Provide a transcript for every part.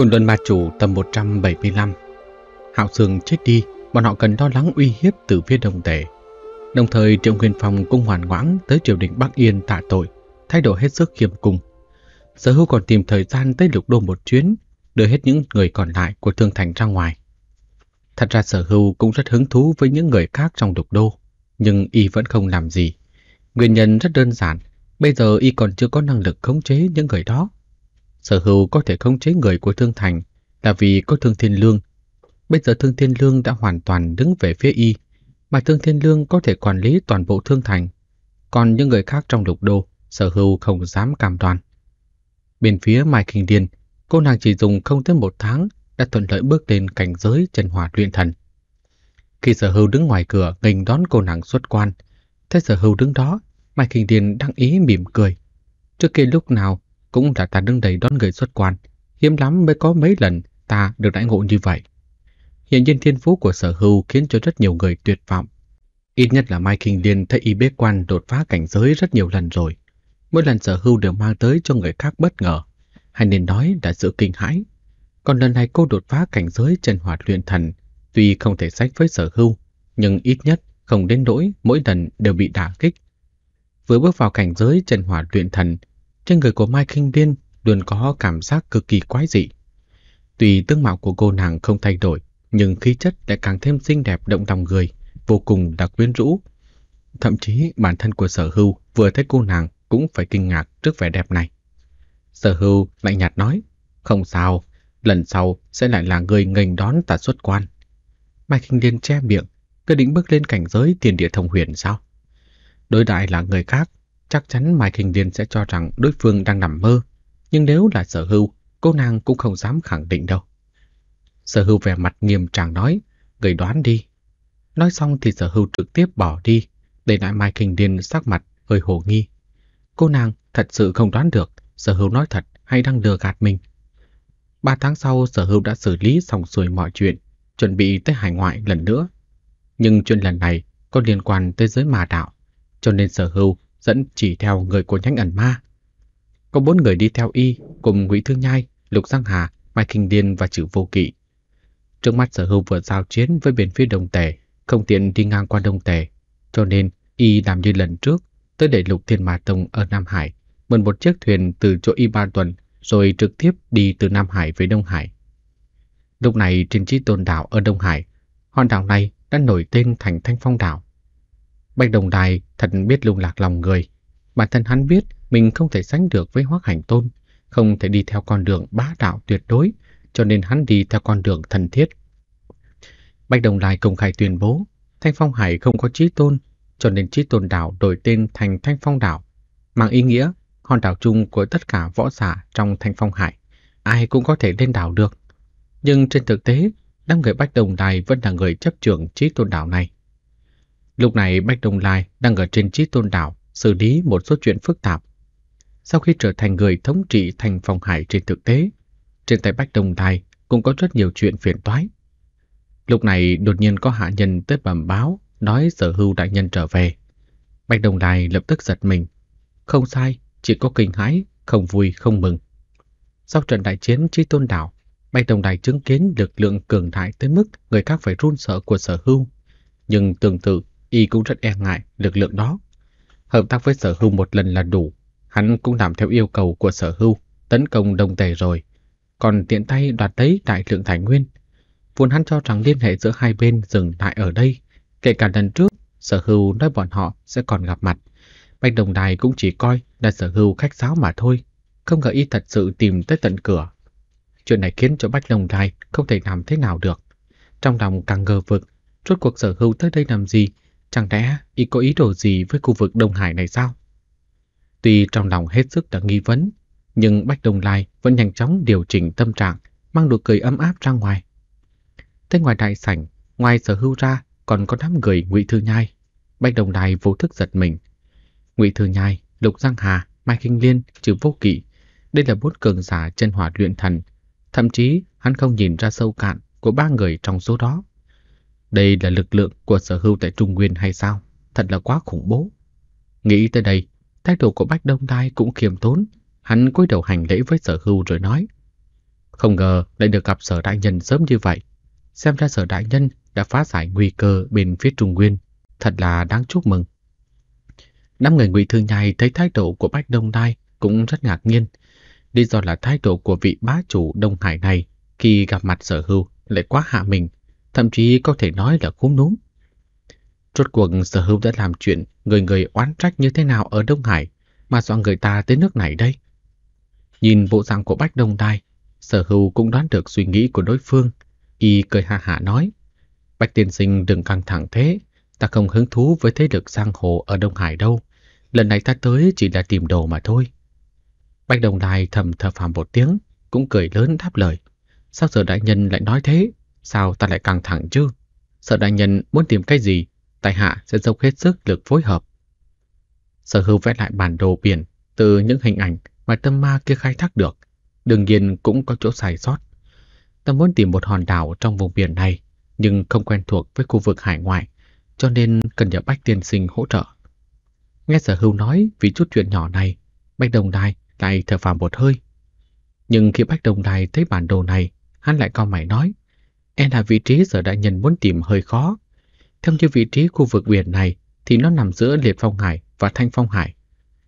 Hồn luân ma chủ tầm 175 Hạo Sương chết đi, bọn họ cần lo lắng uy hiếp từ phía đồng tể. Đồng thời Triệu Nguyên Phong cũng hoàn ngoãn tới triều đình Bắc Yên tạ tội, thay đổi hết sức khiêm cung. Sở hữu còn tìm thời gian tới lục đô một chuyến, đưa hết những người còn lại của thương thành ra ngoài. Thật ra sở hữu cũng rất hứng thú với những người khác trong lục đô, nhưng y vẫn không làm gì. Nguyên nhân rất đơn giản, bây giờ y còn chưa có năng lực khống chế những người đó sở hữu có thể khống chế người của Thương Thành là vì có Thương Thiên Lương. Bây giờ Thương Thiên Lương đã hoàn toàn đứng về phía y, mà Thương Thiên Lương có thể quản lý toàn bộ Thương Thành. Còn những người khác trong lục đô, sở hữu không dám cam đoan. Bên phía Mai Kinh Điền, cô nàng chỉ dùng không tới một tháng đã thuận lợi bước lên cảnh giới chân hỏa luyện thần. Khi sở hữu đứng ngoài cửa nghênh đón cô nàng xuất quan, thấy sở hữu đứng đó, Mai Kinh Điền đang ý mỉm cười. Trước kia lúc nào cũng là ta đứng đầy đón người xuất quan, hiếm lắm mới có mấy lần ta được đãi ngộ như vậy. Hiện nhiên thiên phú của sở hưu khiến cho rất nhiều người tuyệt vọng. Ít nhất là Mai Kinh Liên thấy y bế quan đột phá cảnh giới rất nhiều lần rồi. Mỗi lần sở hưu đều mang tới cho người khác bất ngờ, hay nên nói là sự kinh hãi. Còn lần này cô đột phá cảnh giới chân hoạt luyện thần, tuy không thể sách với sở hưu, nhưng ít nhất không đến nỗi mỗi lần đều bị đả kích. Vừa bước vào cảnh giới chân hỏa luyện thần, trên người của Mai Kinh Điên luôn có cảm giác cực kỳ quái dị. Tùy tướng mạo của cô nàng không thay đổi, nhưng khí chất lại càng thêm xinh đẹp động lòng người, vô cùng đặc quyến rũ. Thậm chí bản thân của sở hưu vừa thấy cô nàng cũng phải kinh ngạc trước vẻ đẹp này. Sở hưu lạnh nhạt nói, không sao, lần sau sẽ lại là người nghênh đón ta xuất quan. Mai Kinh Điên che miệng, cứ định bước lên cảnh giới tiền địa thông huyền sao? Đối đại là người khác, chắc chắn Mai Kinh Liên sẽ cho rằng đối phương đang nằm mơ, nhưng nếu là sở hưu, cô nàng cũng không dám khẳng định đâu. Sở hưu vẻ mặt nghiêm trang nói, người đoán đi. Nói xong thì sở hưu trực tiếp bỏ đi, để lại Mai Kinh Điên sắc mặt hơi hồ nghi. Cô nàng thật sự không đoán được sở hưu nói thật hay đang lừa gạt mình. Ba tháng sau sở hưu đã xử lý xong xuôi mọi chuyện, chuẩn bị tới hải ngoại lần nữa. Nhưng chuyện lần này có liên quan tới giới mà đạo, cho nên sở hưu dẫn chỉ theo người của nhánh ẩn ma. Có bốn người đi theo y, cùng Ngụy Thương Nhai, Lục Giang Hà, Mai Kinh Điên và Chữ Vô Kỵ. Trước mắt sở hữu vừa giao chiến với bên phía Đông Tề, không tiện đi ngang qua Đông Tề, cho nên y làm như lần trước, tới để Lục Thiên Ma Tông ở Nam Hải, mượn một chiếc thuyền từ chỗ y ba tuần, rồi trực tiếp đi từ Nam Hải về Đông Hải. Lúc này trên chi tôn đảo ở Đông Hải, hòn đảo này đã nổi tên thành Thanh Phong đảo. Bạch Đồng Đài thật biết lung lạc lòng người. Bản thân hắn biết mình không thể sánh được với Hoác Hành Tôn, không thể đi theo con đường bá đạo tuyệt đối, cho nên hắn đi theo con đường thần thiết. Bạch Đồng Đài công khai tuyên bố Thanh Phong Hải không có trí tôn, cho nên trí tôn đảo đổi tên thành Thanh Phong đảo, mang ý nghĩa hòn đảo chung của tất cả võ giả trong Thanh Phong Hải, ai cũng có thể lên đảo được. Nhưng trên thực tế, đám người Bạch Đồng Đài vẫn là người chấp trưởng trí tôn đảo này. Lúc này Bách Đông Lai đang ở trên chiếc tôn đảo xử lý một số chuyện phức tạp. Sau khi trở thành người thống trị thành phòng hải trên thực tế, trên tay Bách Đông Lai cũng có rất nhiều chuyện phiền toái. Lúc này đột nhiên có hạ nhân tới bẩm báo nói sở hưu đại nhân trở về. bách Đồng lai lập tức giật mình. Không sai, chỉ có kinh hãi, không vui, không mừng. Sau trận đại chiến Chi Tôn Đảo, Bạch Đồng Đài chứng kiến lực lượng cường đại tới mức người khác phải run sợ của sở hưu. Nhưng tương tự, y cũng rất e ngại lực lượng đó. Hợp tác với sở hưu một lần là đủ, hắn cũng làm theo yêu cầu của sở hưu, tấn công đồng tề rồi, còn tiện tay đoạt lấy đại lượng tài nguyên. Vốn hắn cho rằng liên hệ giữa hai bên dừng lại ở đây, kể cả lần trước, sở hưu nói bọn họ sẽ còn gặp mặt. Bạch Đồng Đài cũng chỉ coi là sở hưu khách sáo mà thôi, không ngờ y thật sự tìm tới tận cửa. Chuyện này khiến cho Bạch Đồng Đài không thể làm thế nào được. Trong lòng càng ngờ vực, rốt cuộc sở hưu tới đây làm gì Chẳng lẽ y có ý đồ gì với khu vực Đông Hải này sao? Tuy trong lòng hết sức đã nghi vấn, nhưng Bách Đông Lai vẫn nhanh chóng điều chỉnh tâm trạng, mang nụ cười ấm áp ra ngoài. Thế ngoài đại sảnh, ngoài sở hưu ra còn có đám người Ngụy Thư Nhai. Bách Đông Lai vô thức giật mình. Ngụy Thư Nhai, Lục Giang Hà, Mai Kinh Liên, Trừ Vô Kỵ. Đây là bốn cường giả chân hỏa luyện thần. Thậm chí hắn không nhìn ra sâu cạn của ba người trong số đó. Đây là lực lượng của sở hữu tại Trung Nguyên hay sao? Thật là quá khủng bố. Nghĩ tới đây, thái độ của Bách Đông đai cũng khiêm tốn. Hắn cúi đầu hành lễ với sở hưu rồi nói. Không ngờ lại được gặp sở đại nhân sớm như vậy. Xem ra sở đại nhân đã phá giải nguy cơ bên phía Trung Nguyên. Thật là đáng chúc mừng. Năm người ngụy thương nhai thấy thái độ của Bách Đông đai cũng rất ngạc nhiên. Lý do là thái độ của vị bá chủ Đông Hải này khi gặp mặt sở hưu lại quá hạ mình thậm chí có thể nói là cúm núm. Rốt cuộc sở hữu đã làm chuyện người người oán trách như thế nào ở Đông Hải mà dọa người ta tới nước này đây? Nhìn bộ dạng của Bách Đông Đài, sở hữu cũng đoán được suy nghĩ của đối phương. Y cười hạ hạ nói, Bách tiên sinh đừng căng thẳng thế, ta không hứng thú với thế lực giang hồ ở Đông Hải đâu. Lần này ta tới chỉ là tìm đồ mà thôi. Bách Đông Đài thầm thở phàm một tiếng, cũng cười lớn đáp lời. Sao sở đại nhân lại nói thế? Sao ta lại căng thẳng chứ? Sợ đại nhân muốn tìm cái gì, tại hạ sẽ dốc hết sức lực phối hợp. Sở hữu vẽ lại bản đồ biển từ những hình ảnh mà tâm ma kia khai thác được, đương nhiên cũng có chỗ sai sót. Ta muốn tìm một hòn đảo trong vùng biển này, nhưng không quen thuộc với khu vực hải ngoại, cho nên cần nhờ Bách Tiên Sinh hỗ trợ. Nghe sở hữu nói vì chút chuyện nhỏ này, Bách Đồng Đài lại thở phàm một hơi. Nhưng khi Bách Đồng Đài thấy bản đồ này, hắn lại cao mày nói e là vị trí giờ đại nhân muốn tìm hơi khó. Theo như vị trí khu vực biển này thì nó nằm giữa liệt phong hải và thanh phong hải.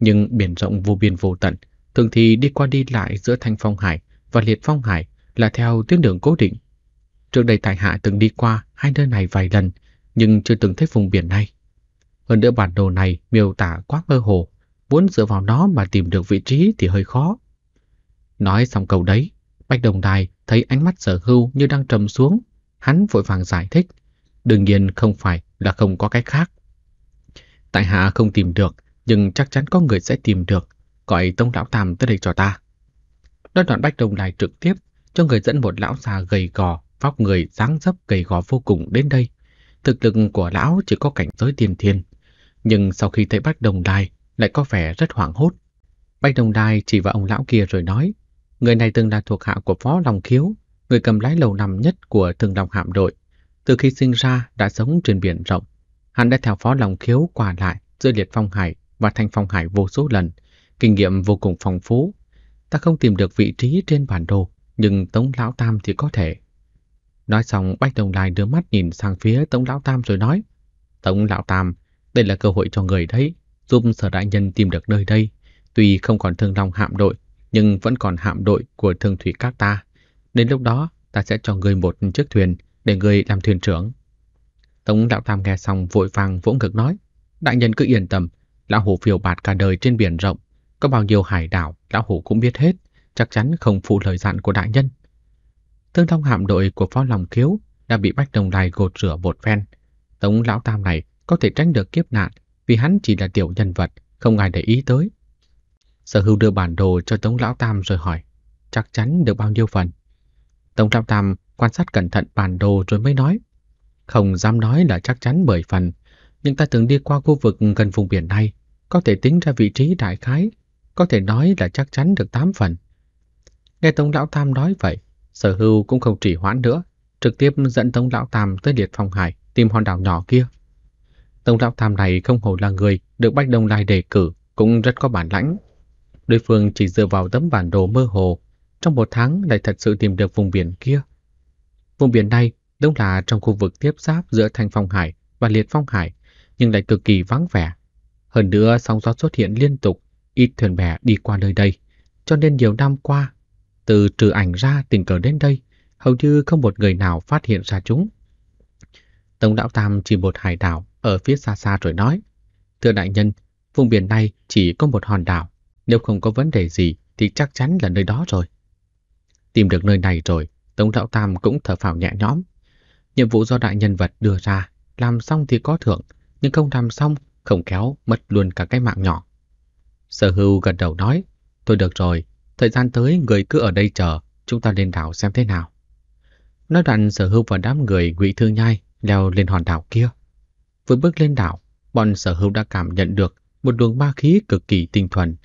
Nhưng biển rộng vô biên vô tận, thường thì đi qua đi lại giữa thanh phong hải và liệt phong hải là theo tuyến đường cố định. Trước đây Tài Hạ từng đi qua hai nơi này vài lần, nhưng chưa từng thấy vùng biển này. Hơn nữa bản đồ này miêu tả quá mơ hồ, muốn dựa vào nó mà tìm được vị trí thì hơi khó. Nói xong câu đấy, Bạch Đồng Đài thấy ánh mắt sở hưu như đang trầm xuống, hắn vội vàng giải thích. Đương nhiên không phải là không có cái khác. Tại hạ không tìm được, nhưng chắc chắn có người sẽ tìm được. Gọi Tông Lão Tam tới đây cho ta. Đó đoạn Bách Đồng Đài trực tiếp cho người dẫn một lão già gầy gò, vóc người dáng dấp gầy gò vô cùng đến đây. Thực lực của lão chỉ có cảnh giới tiền thiên. Nhưng sau khi thấy Bách Đồng Đài lại có vẻ rất hoảng hốt. Bách Đồng Đài chỉ vào ông lão kia rồi nói Người này từng là thuộc hạ của Phó long Khiếu, người cầm lái lầu năm nhất của thường long hạm đội. Từ khi sinh ra đã sống trên biển rộng. Hắn đã theo Phó long Khiếu qua lại giữa liệt phong hải và thanh phong hải vô số lần. Kinh nghiệm vô cùng phong phú. Ta không tìm được vị trí trên bản đồ, nhưng Tống Lão Tam thì có thể. Nói xong Bách Đồng Lai đưa mắt nhìn sang phía Tống Lão Tam rồi nói Tống Lão Tam, đây là cơ hội cho người đấy, giúp sở đại nhân tìm được nơi đây. Tuy không còn thương lòng hạm đội, nhưng vẫn còn hạm đội của thương thủy các ta. Đến lúc đó, ta sẽ cho ngươi một chiếc thuyền để ngươi làm thuyền trưởng. Tống Lão Tam nghe xong vội vàng vỗ ngực nói, đại nhân cứ yên tâm, Lão Hổ phiêu bạt cả đời trên biển rộng, có bao nhiêu hải đảo Lão Hổ cũng biết hết, chắc chắn không phụ lời dặn của đại nhân. Tương thông hạm đội của Phó Lòng Khiếu đã bị Bách Đồng Đài gột rửa bột phen. Tống Lão Tam này có thể tránh được kiếp nạn vì hắn chỉ là tiểu nhân vật, không ai để ý tới. Sở Hưu đưa bản đồ cho Tống Lão Tam rồi hỏi, chắc chắn được bao nhiêu phần? Tống Lão Tam quan sát cẩn thận bản đồ rồi mới nói, không dám nói là chắc chắn 10 phần, nhưng ta từng đi qua khu vực gần vùng biển này, có thể tính ra vị trí đại khái, có thể nói là chắc chắn được 8 phần. Nghe Tống Lão Tam nói vậy, sở Hưu cũng không trì hoãn nữa, trực tiếp dẫn Tống Lão Tam tới liệt phong hải tìm hòn đảo nhỏ kia. Tống Lão Tam này không hổ là người được Bách Đông Lai đề cử, cũng rất có bản lãnh. Đối phương chỉ dựa vào tấm bản đồ mơ hồ, trong một tháng lại thật sự tìm được vùng biển kia. Vùng biển này đúng là trong khu vực tiếp giáp giữa Thanh Phong Hải và Liệt Phong Hải, nhưng lại cực kỳ vắng vẻ. Hơn nữa sóng gió xuất hiện liên tục, ít thuyền bè đi qua nơi đây, cho nên nhiều năm qua, từ trừ ảnh ra tình cờ đến đây, hầu như không một người nào phát hiện ra chúng. Tổng đạo Tam chỉ một hải đảo ở phía xa xa rồi nói, Thưa đại nhân, vùng biển này chỉ có một hòn đảo, nếu không có vấn đề gì thì chắc chắn là nơi đó rồi. Tìm được nơi này rồi, Tống Lão Tam cũng thở phào nhẹ nhõm. Nhiệm vụ do đại nhân vật đưa ra, làm xong thì có thưởng, nhưng không làm xong, không kéo, mất luôn cả cái mạng nhỏ. Sở hưu gật đầu nói, tôi được rồi, thời gian tới người cứ ở đây chờ, chúng ta lên đảo xem thế nào. Nói đoạn sở hưu và đám người ngụy thương nhai leo lên hòn đảo kia. Vừa bước lên đảo, bọn sở hưu đã cảm nhận được một luồng ma khí cực kỳ tinh thuần,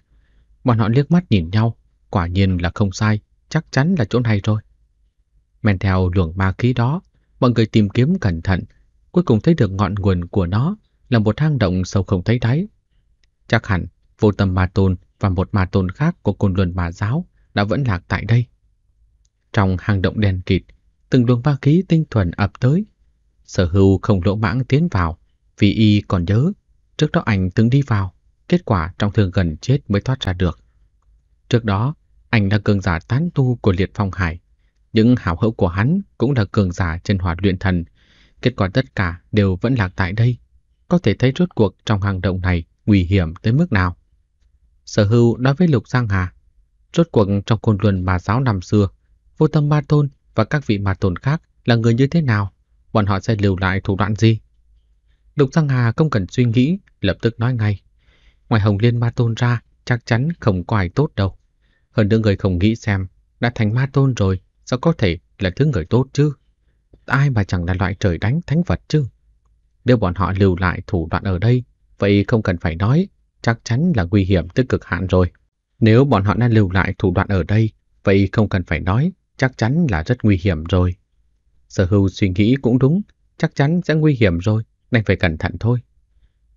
Bọn họ liếc mắt nhìn nhau, quả nhiên là không sai, chắc chắn là chỗ này rồi. Men theo luồng ma khí đó, mọi người tìm kiếm cẩn thận, cuối cùng thấy được ngọn nguồn của nó là một hang động sâu không thấy đáy. Chắc hẳn vô tâm ma tôn và một ma tôn khác của côn luân ma giáo đã vẫn lạc tại đây. Trong hang động đen kịt, từng luồng ma khí tinh thuần ập tới. Sở hưu không lỗ mãng tiến vào vì y còn nhớ, trước đó anh từng đi vào kết quả trọng thương gần chết mới thoát ra được. Trước đó, anh đã cường giả tán tu của liệt phong hải. Những hảo hữu của hắn cũng là cường giả chân hoạt luyện thần. Kết quả tất cả đều vẫn lạc tại đây. Có thể thấy rốt cuộc trong hành động này nguy hiểm tới mức nào. Sở hưu nói với Lục Giang Hà, rốt cuộc trong côn luân bà giáo năm xưa, vô tâm ba tôn và các vị mà tôn khác là người như thế nào, bọn họ sẽ lưu lại thủ đoạn gì. Lục Giang Hà không cần suy nghĩ, lập tức nói ngay. Ngoài Hồng Liên Ma Tôn ra, chắc chắn không có ai tốt đâu. Hơn nữa người không nghĩ xem, đã thành Ma Tôn rồi, sao có thể là thứ người tốt chứ? Ai mà chẳng là loại trời đánh thánh vật chứ? Nếu bọn họ lưu lại thủ đoạn ở đây, vậy không cần phải nói, chắc chắn là nguy hiểm tới cực hạn rồi. Nếu bọn họ đã lưu lại thủ đoạn ở đây, vậy không cần phải nói, chắc chắn là rất nguy hiểm rồi. Sở hưu suy nghĩ cũng đúng, chắc chắn sẽ nguy hiểm rồi, nên phải cẩn thận thôi.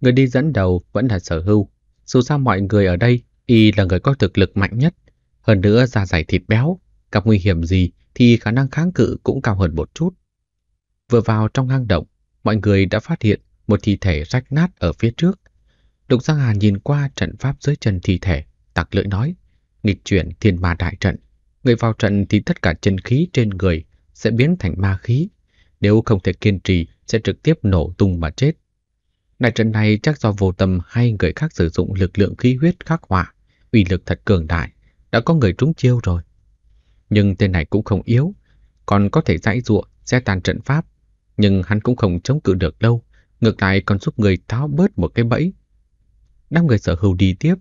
Người đi dẫn đầu vẫn là sở hưu dù sao mọi người ở đây, y là người có thực lực mạnh nhất. Hơn nữa da dày thịt béo, gặp nguy hiểm gì thì khả năng kháng cự cũng cao hơn một chút. Vừa vào trong hang động, mọi người đã phát hiện một thi thể rách nát ở phía trước. Lục Giang hà nhìn qua trận pháp dưới chân thi thể, tặc lưỡi nói, nghịch chuyển thiên ma đại trận. Người vào trận thì tất cả chân khí trên người sẽ biến thành ma khí. Nếu không thể kiên trì, sẽ trực tiếp nổ tung mà chết. Đại trận này chắc do vô tâm hay người khác sử dụng lực lượng khí huyết khắc họa, uy lực thật cường đại, đã có người trúng chiêu rồi. Nhưng tên này cũng không yếu, còn có thể giải ruộng, sẽ tàn trận pháp. Nhưng hắn cũng không chống cự được lâu, ngược lại còn giúp người tháo bớt một cái bẫy. Năm người sở hữu đi tiếp,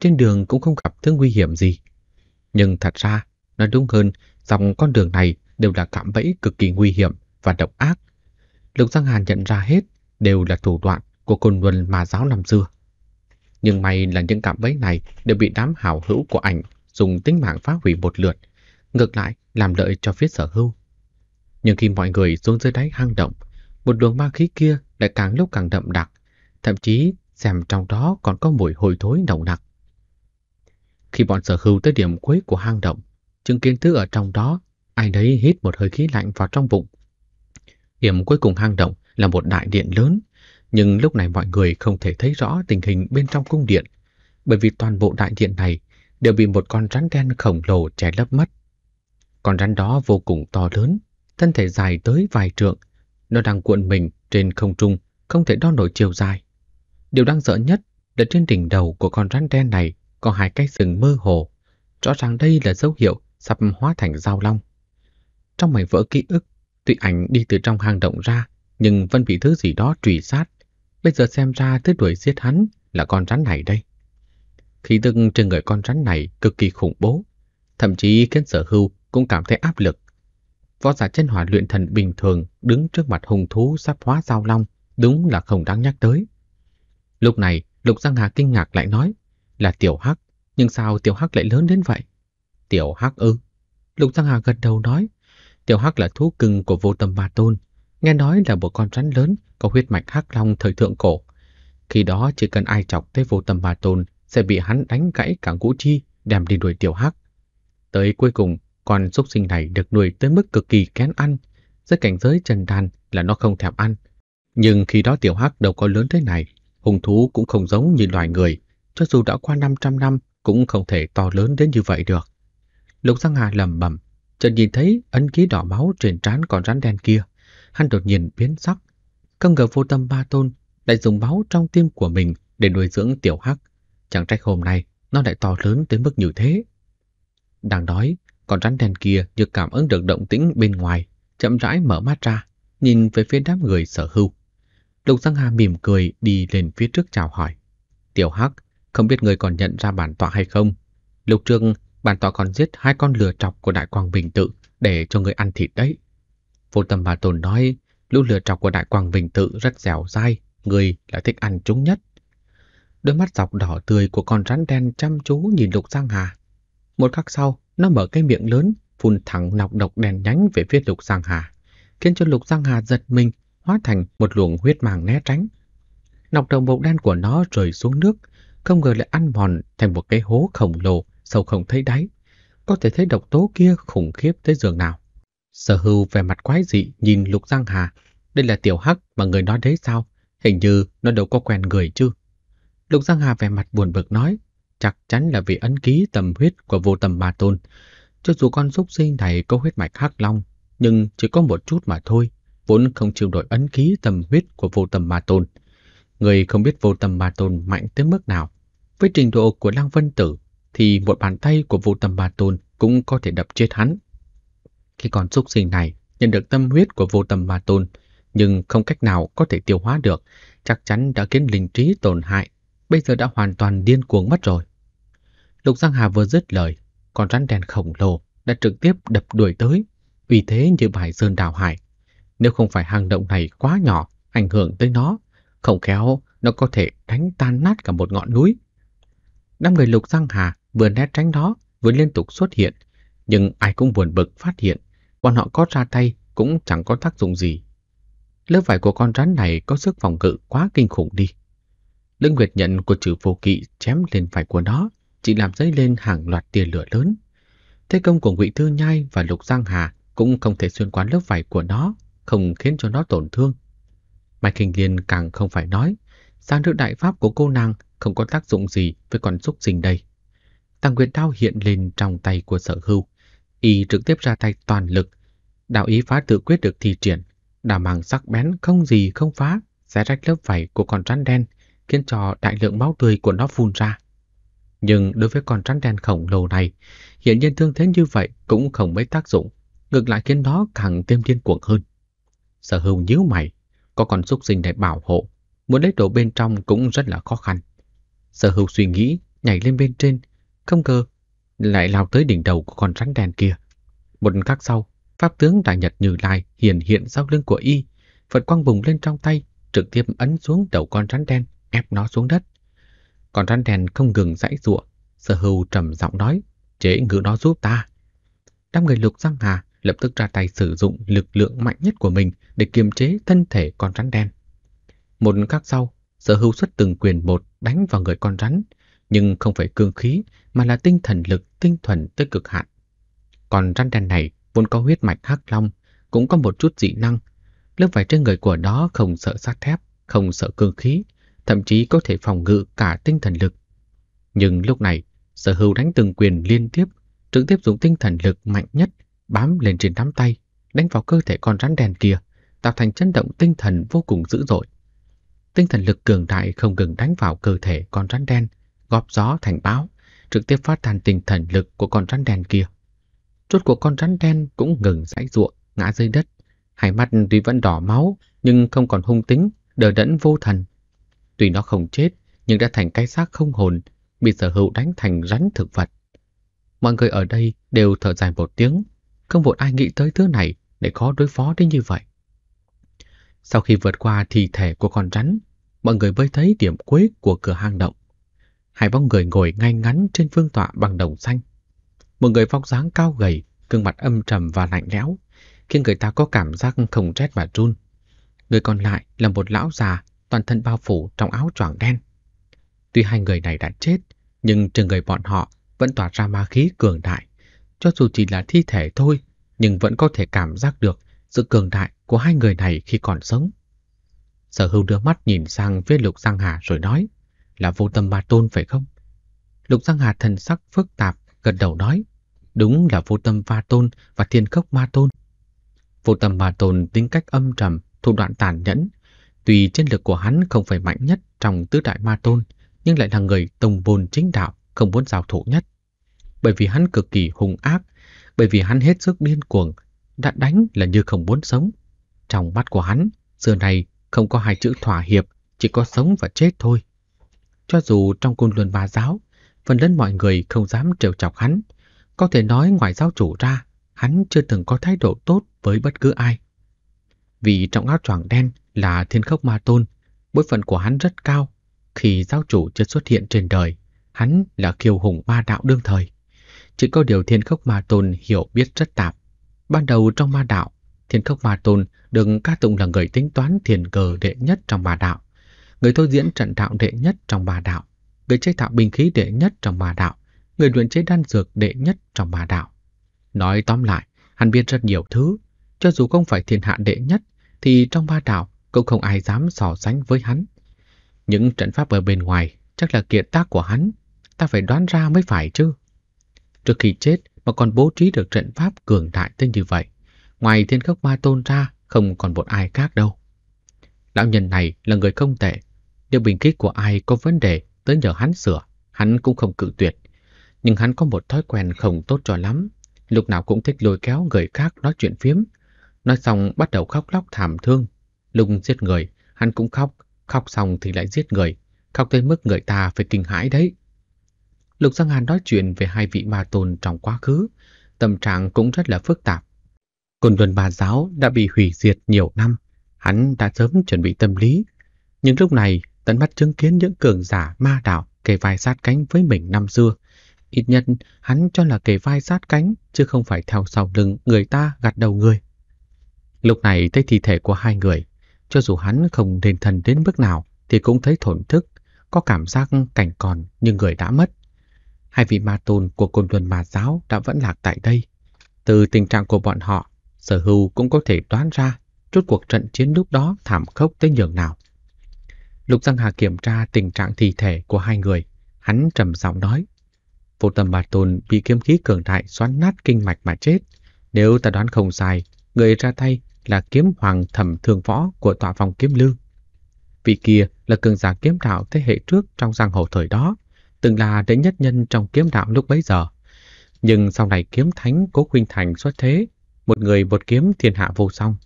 trên đường cũng không gặp thứ nguy hiểm gì. Nhưng thật ra, nói đúng hơn, dòng con đường này đều là cạm bẫy cực kỳ nguy hiểm và độc ác. Lục Giang Hàn nhận ra hết đều là thủ đoạn của côn luân mà giáo năm xưa. Nhưng may là những cạm bẫy này đều bị đám hảo hữu của ảnh dùng tính mạng phá hủy một lượt, ngược lại làm lợi cho phía sở hưu. Nhưng khi mọi người xuống dưới đáy hang động, một luồng ma khí kia lại càng lúc càng đậm đặc, thậm chí xem trong đó còn có mùi hôi thối nồng nặc. Khi bọn sở hưu tới điểm cuối của hang động, chứng kiến thứ ở trong đó, ai đấy hít một hơi khí lạnh vào trong bụng. Điểm cuối cùng hang động là một đại điện lớn, nhưng lúc này mọi người không thể thấy rõ tình hình bên trong cung điện, bởi vì toàn bộ đại điện này đều bị một con rắn đen khổng lồ che lấp mất. Con rắn đó vô cùng to lớn, thân thể dài tới vài trượng, nó đang cuộn mình trên không trung, không thể đo nổi chiều dài. Điều đáng sợ nhất là trên đỉnh đầu của con rắn đen này có hai cái sừng mơ hồ, rõ ràng đây là dấu hiệu sắp hóa thành dao long. Trong mảnh vỡ ký ức, tuy ảnh đi từ trong hang động ra, nhưng vẫn bị thứ gì đó trùy sát, Bây giờ xem ra thứ đuổi giết hắn là con rắn này đây. Khí tức trên người con rắn này cực kỳ khủng bố, thậm chí khiến sở hưu cũng cảm thấy áp lực. Võ giả chân hỏa luyện thần bình thường đứng trước mặt hùng thú sắp hóa giao long đúng là không đáng nhắc tới. Lúc này, Lục Giang Hà kinh ngạc lại nói là tiểu hắc, nhưng sao tiểu hắc lại lớn đến vậy? Tiểu hắc ư? Lục Giang Hà gật đầu nói, tiểu hắc là thú cưng của vô tâm ba tôn, nghe nói là một con rắn lớn có huyết mạch hắc long thời thượng cổ. Khi đó chỉ cần ai chọc tới vô tâm ma tôn sẽ bị hắn đánh gãy cả ngũ chi đem đi đuổi tiểu hắc. Tới cuối cùng, con súc sinh này được nuôi tới mức cực kỳ kén ăn. Dưới cảnh giới trần đàn là nó không thèm ăn. Nhưng khi đó tiểu hắc đâu có lớn thế này, hùng thú cũng không giống như loài người, cho dù đã qua 500 năm cũng không thể to lớn đến như vậy được. Lục Giang Hà lầm bầm, chợt nhìn thấy ấn ký đỏ máu trên trán con rắn đen kia, hắn đột nhiên biến sắc, không ngờ vô tâm ba tôn lại dùng máu trong tim của mình để nuôi dưỡng tiểu hắc. Chẳng trách hôm nay nó lại to lớn tới mức như thế. Đang nói, con rắn đen kia như cảm ứng được động tĩnh bên ngoài, chậm rãi mở mắt ra, nhìn về phía đám người sở hưu. Lục Giang Hà mỉm cười đi lên phía trước chào hỏi. Tiểu Hắc, không biết người còn nhận ra bản tọa hay không? Lục Trương, bản tọa còn giết hai con lừa trọc của Đại Quang Bình Tự để cho người ăn thịt đấy. Vô tâm bà Tồn nói, Lũ lừa trọc của Đại Quang Vinh Tự rất dẻo dai, người lại thích ăn chúng nhất. Đôi mắt dọc đỏ tươi của con rắn đen chăm chú nhìn Lục Giang Hà. Một khắc sau, nó mở cái miệng lớn, phun thẳng nọc độc đèn nhánh về phía Lục Giang Hà, khiến cho Lục Giang Hà giật mình, hóa thành một luồng huyết màng né tránh. Nọc độc màu đen của nó rơi xuống nước, không ngờ lại ăn mòn thành một cái hố khổng lồ sâu không thấy đáy. Có thể thấy độc tố kia khủng khiếp tới giường nào. Sở hưu về mặt quái dị nhìn Lục Giang Hà. Đây là tiểu hắc mà người nói đấy sao? Hình như nó đâu có quen người chứ. Lục Giang Hà vẻ mặt buồn bực nói, chắc chắn là vì ấn ký tầm huyết của vô tầm ma tôn. Cho dù con súc sinh này có huyết mạch hắc long, nhưng chỉ có một chút mà thôi, vốn không chịu đổi ấn ký tầm huyết của vô tầm ma tôn. Người không biết vô tầm ma tôn mạnh tới mức nào. Với trình độ của Lăng Vân Tử, thì một bàn tay của vô tầm ma tôn cũng có thể đập chết hắn khi con xúc sinh này nhận được tâm huyết của vô tâm ma tôn, nhưng không cách nào có thể tiêu hóa được, chắc chắn đã khiến linh trí tổn hại, bây giờ đã hoàn toàn điên cuồng mất rồi. Lục Giang Hà vừa dứt lời, con rắn đèn khổng lồ đã trực tiếp đập đuổi tới, uy thế như bài sơn đào hải. Nếu không phải hang động này quá nhỏ, ảnh hưởng tới nó, không khéo nó có thể đánh tan nát cả một ngọn núi. Năm người Lục Giang Hà vừa né tránh nó, vừa liên tục xuất hiện, nhưng ai cũng buồn bực phát hiện bọn họ có ra tay cũng chẳng có tác dụng gì. Lớp vải của con rắn này có sức phòng ngự quá kinh khủng đi. Lưng nguyệt nhận của chữ phù kỵ chém lên vải của nó, chỉ làm dấy lên hàng loạt tia lửa lớn. Thế công của Ngụy Thư Nhai và Lục Giang Hà cũng không thể xuyên qua lớp vải của nó, không khiến cho nó tổn thương. mai Kinh Liên càng không phải nói, sang nữ đại pháp của cô nàng không có tác dụng gì với con xúc sinh đây. tăng Nguyệt Đao hiện lên trong tay của sở hưu y trực tiếp ra tay toàn lực. Đạo ý phá tự quyết được thi triển, đào màng sắc bén không gì không phá, sẽ rách lớp vảy của con rắn đen, khiến cho đại lượng máu tươi của nó phun ra. Nhưng đối với con rắn đen khổng lồ này, hiện nhiên thương thế như vậy cũng không mấy tác dụng, ngược lại khiến nó càng thêm điên cuồng hơn. Sở hữu nhíu mày, có con xúc sinh để bảo hộ, muốn lấy đồ bên trong cũng rất là khó khăn. Sở hữu suy nghĩ, nhảy lên bên trên, không ngờ lại lao tới đỉnh đầu của con rắn đen kia. Một khắc sau, pháp tướng Đại Nhật Như Lai hiện hiện sau lưng của y, Phật quang vùng lên trong tay, trực tiếp ấn xuống đầu con rắn đen, ép nó xuống đất. Con rắn đen không ngừng giãy rụa, Sở Hưu trầm giọng nói, "Chế ngự nó giúp ta." Đám người Lục Giang Hà lập tức ra tay sử dụng lực lượng mạnh nhất của mình để kiềm chế thân thể con rắn đen. Một khắc sau, Sở Hưu xuất từng quyền một đánh vào người con rắn, nhưng không phải cương khí mà là tinh thần lực tinh thuần tới cực hạn. Còn rắn đen này vốn có huyết mạch hắc long, cũng có một chút dị năng. Lớp vải trên người của nó không sợ sát thép, không sợ cương khí, thậm chí có thể phòng ngự cả tinh thần lực. Nhưng lúc này, sở hữu đánh từng quyền liên tiếp, trực tiếp dùng tinh thần lực mạnh nhất bám lên trên nắm tay, đánh vào cơ thể con rắn đen kia, tạo thành chấn động tinh thần vô cùng dữ dội. Tinh thần lực cường đại không ngừng đánh vào cơ thể con rắn đen, góp gió thành bão, trực tiếp phát tàn tinh thần lực của con rắn đen kia. Chốt của con rắn đen cũng ngừng rãy ruộng, ngã dưới đất. Hai mắt tuy vẫn đỏ máu, nhưng không còn hung tính, đờ đẫn vô thần. Tuy nó không chết, nhưng đã thành cái xác không hồn, bị sở hữu đánh thành rắn thực vật. Mọi người ở đây đều thở dài một tiếng, không một ai nghĩ tới thứ này để khó đối phó đến như vậy. Sau khi vượt qua thi thể của con rắn, mọi người mới thấy điểm cuối của cửa hang động. Hai bóng người ngồi ngay ngắn trên phương tọa bằng đồng xanh. Một người vóc dáng cao gầy, gương mặt âm trầm và lạnh lẽo, khiến người ta có cảm giác không rét và run. Người còn lại là một lão già, toàn thân bao phủ trong áo choàng đen. Tuy hai người này đã chết, nhưng trên người bọn họ vẫn tỏa ra ma khí cường đại. Cho dù chỉ là thi thể thôi, nhưng vẫn có thể cảm giác được sự cường đại của hai người này khi còn sống. Sở hữu đưa mắt nhìn sang phía lục Giang Hà rồi nói là vô tâm ma tôn phải không? Lục Giang Hà thần sắc phức tạp, gật đầu nói, đúng là vô tâm ma tôn và thiên khốc ma tôn. Vô tâm ma tôn tính cách âm trầm, thủ đoạn tàn nhẫn. Tuy chiến lực của hắn không phải mạnh nhất trong tứ đại ma tôn, nhưng lại là người tông bồn chính đạo, không muốn giao thủ nhất. Bởi vì hắn cực kỳ hung ác, bởi vì hắn hết sức điên cuồng, đã đánh là như không muốn sống. Trong mắt của hắn, xưa này không có hai chữ thỏa hiệp, chỉ có sống và chết thôi. Cho dù trong côn luân bà giáo, phần lớn mọi người không dám trêu chọc hắn. Có thể nói ngoài giáo chủ ra, hắn chưa từng có thái độ tốt với bất cứ ai. Vì trong áo choàng đen là thiên khốc ma tôn, bối phận của hắn rất cao. Khi giáo chủ chưa xuất hiện trên đời, hắn là kiều hùng ma đạo đương thời. Chỉ có điều thiên khốc ma tôn hiểu biết rất tạp. Ban đầu trong ma đạo, thiên khốc ma tôn được ca tụng là người tính toán thiền cờ đệ nhất trong ma đạo người thôi diễn trận đạo đệ nhất trong bà đạo, người chế tạo bình khí đệ nhất trong bà đạo, người luyện chế đan dược đệ nhất trong bà đạo. Nói tóm lại, hắn biết rất nhiều thứ, cho dù không phải thiên hạ đệ nhất, thì trong ba đạo cũng không ai dám so sánh với hắn. Những trận pháp ở bên ngoài chắc là kiệt tác của hắn, ta phải đoán ra mới phải chứ. Trước khi chết mà còn bố trí được trận pháp cường đại tới như vậy, ngoài thiên khốc ma tôn ra không còn một ai khác đâu. Lão nhân này là người không tệ, nếu bình khí của ai có vấn đề tới nhờ hắn sửa, hắn cũng không cự tuyệt. Nhưng hắn có một thói quen không tốt cho lắm. Lúc nào cũng thích lôi kéo người khác nói chuyện phiếm. Nói xong bắt đầu khóc lóc thảm thương. Lung giết người, hắn cũng khóc. Khóc xong thì lại giết người. Khóc tới mức người ta phải kinh hãi đấy. Lục Giang Hàn nói chuyện về hai vị ma tôn trong quá khứ. Tâm trạng cũng rất là phức tạp. Côn luân bà giáo đã bị hủy diệt nhiều năm. Hắn đã sớm chuẩn bị tâm lý. Nhưng lúc này tận mắt chứng kiến những cường giả ma đạo kề vai sát cánh với mình năm xưa. Ít nhất hắn cho là kề vai sát cánh chứ không phải theo sau lưng người ta gạt đầu người. Lúc này thấy thi thể của hai người, cho dù hắn không đền thần đến mức nào thì cũng thấy thổn thức, có cảm giác cảnh còn nhưng người đã mất. Hai vị ma tôn của côn luân ma giáo đã vẫn lạc tại đây. Từ tình trạng của bọn họ, sở hưu cũng có thể đoán ra rốt cuộc trận chiến lúc đó thảm khốc tới nhường nào. Lục Giang Hà kiểm tra tình trạng thi thể của hai người, hắn trầm giọng nói. Vô tầm bà tôn bị kiếm khí cường đại xoắn nát kinh mạch mà chết. Nếu ta đoán không sai, người ra tay là kiếm hoàng thẩm thường võ của tọa phòng kiếm lương. Vị kia là cường giả kiếm đạo thế hệ trước trong giang hồ thời đó, từng là đệ nhất nhân trong kiếm đạo lúc bấy giờ. Nhưng sau này kiếm thánh Cố Khuynh Thành xuất thế, một người một kiếm thiên hạ vô song.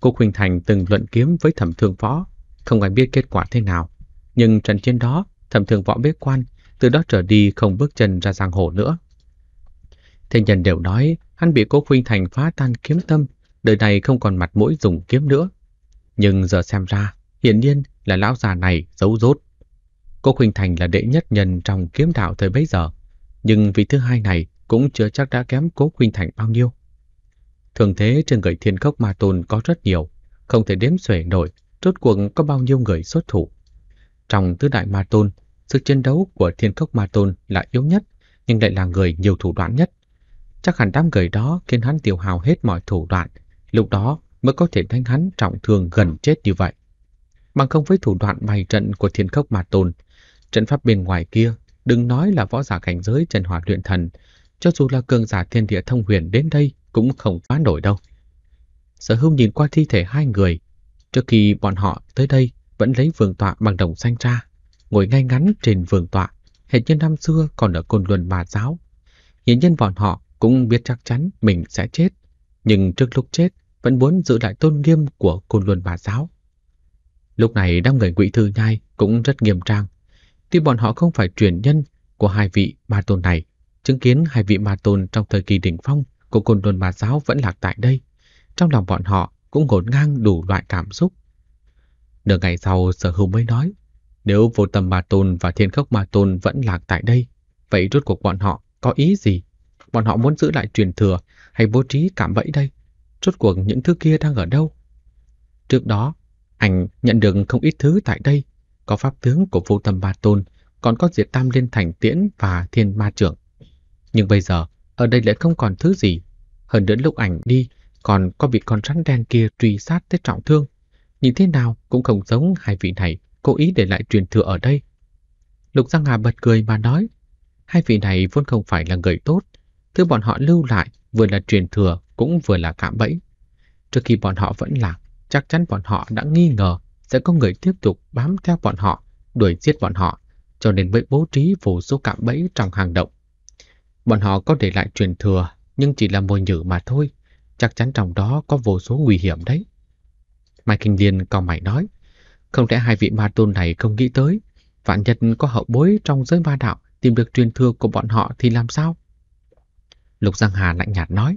Cố Khuynh Thành từng luận kiếm với thẩm thương võ không ai biết kết quả thế nào, nhưng trận chiến đó thẩm thường võ bế quan, từ đó trở đi không bước chân ra giang hồ nữa. Thế nhân đều nói hắn bị cố khuynh thành phá tan kiếm tâm, đời này không còn mặt mũi dùng kiếm nữa. Nhưng giờ xem ra, hiển nhiên là lão già này giấu rốt. Cố khuynh thành là đệ nhất nhân trong kiếm đạo thời bấy giờ, nhưng vị thứ hai này cũng chưa chắc đã kém cố khuynh thành bao nhiêu. Thường thế trên người thiên khốc ma tôn có rất nhiều, không thể đếm xuể nổi, rốt cuộc có bao nhiêu người xuất thủ. Trong tứ đại ma tôn, sức chiến đấu của thiên cốc ma tôn là yếu nhất, nhưng lại là người nhiều thủ đoạn nhất. Chắc hẳn đám người đó khiến hắn tiêu hào hết mọi thủ đoạn, lúc đó mới có thể đánh hắn trọng thương gần chết như vậy. Bằng không với thủ đoạn bày trận của thiên cốc ma tôn, trận pháp bên ngoài kia, đừng nói là võ giả cảnh giới trần hỏa luyện thần, cho dù là cường giả thiên địa thông huyền đến đây cũng không phá nổi đâu. Sở hưu nhìn qua thi thể hai người, Trước khi bọn họ tới đây vẫn lấy vườn tọa bằng đồng xanh ra, ngồi ngay ngắn trên vườn tọa, hệt như năm xưa còn ở côn luân bà giáo. Hiện nhân bọn họ cũng biết chắc chắn mình sẽ chết, nhưng trước lúc chết vẫn muốn giữ lại tôn nghiêm của côn luân bà giáo. Lúc này đám người quỷ thư nhai cũng rất nghiêm trang. Tuy bọn họ không phải truyền nhân của hai vị ma tôn này, chứng kiến hai vị ma tôn trong thời kỳ đỉnh phong của côn luân bà giáo vẫn lạc tại đây. Trong lòng bọn họ cũng ngổn ngang đủ loại cảm xúc. Nửa ngày sau sở hữu mới nói, nếu vô tâm ma tôn và thiên khốc ma tôn vẫn lạc tại đây, vậy rốt cuộc bọn họ có ý gì? Bọn họ muốn giữ lại truyền thừa hay bố trí cảm bẫy đây? Rốt cuộc những thứ kia đang ở đâu? Trước đó, anh nhận được không ít thứ tại đây, có pháp tướng của vô tâm ma tôn, còn có diệt tam liên thành tiễn và thiên ma trưởng. Nhưng bây giờ, ở đây lại không còn thứ gì. Hơn đến lúc ảnh đi, còn có vị con rắn đen kia truy sát tới trọng thương. Nhìn thế nào cũng không giống hai vị này cố ý để lại truyền thừa ở đây. Lục Giang Hà bật cười mà nói, hai vị này vốn không phải là người tốt, thứ bọn họ lưu lại vừa là truyền thừa cũng vừa là cạm bẫy. Trước khi bọn họ vẫn lạc, chắc chắn bọn họ đã nghi ngờ sẽ có người tiếp tục bám theo bọn họ, đuổi giết bọn họ, cho nên mới bố trí vô số cạm bẫy trong hàng động. Bọn họ có để lại truyền thừa, nhưng chỉ là mồi nhử mà thôi chắc chắn trong đó có vô số nguy hiểm đấy. Mai Kinh Liên còn mày nói, không lẽ hai vị ma tôn này không nghĩ tới, vạn nhân có hậu bối trong giới ma đạo tìm được truyền thừa của bọn họ thì làm sao? Lục Giang Hà lạnh nhạt nói,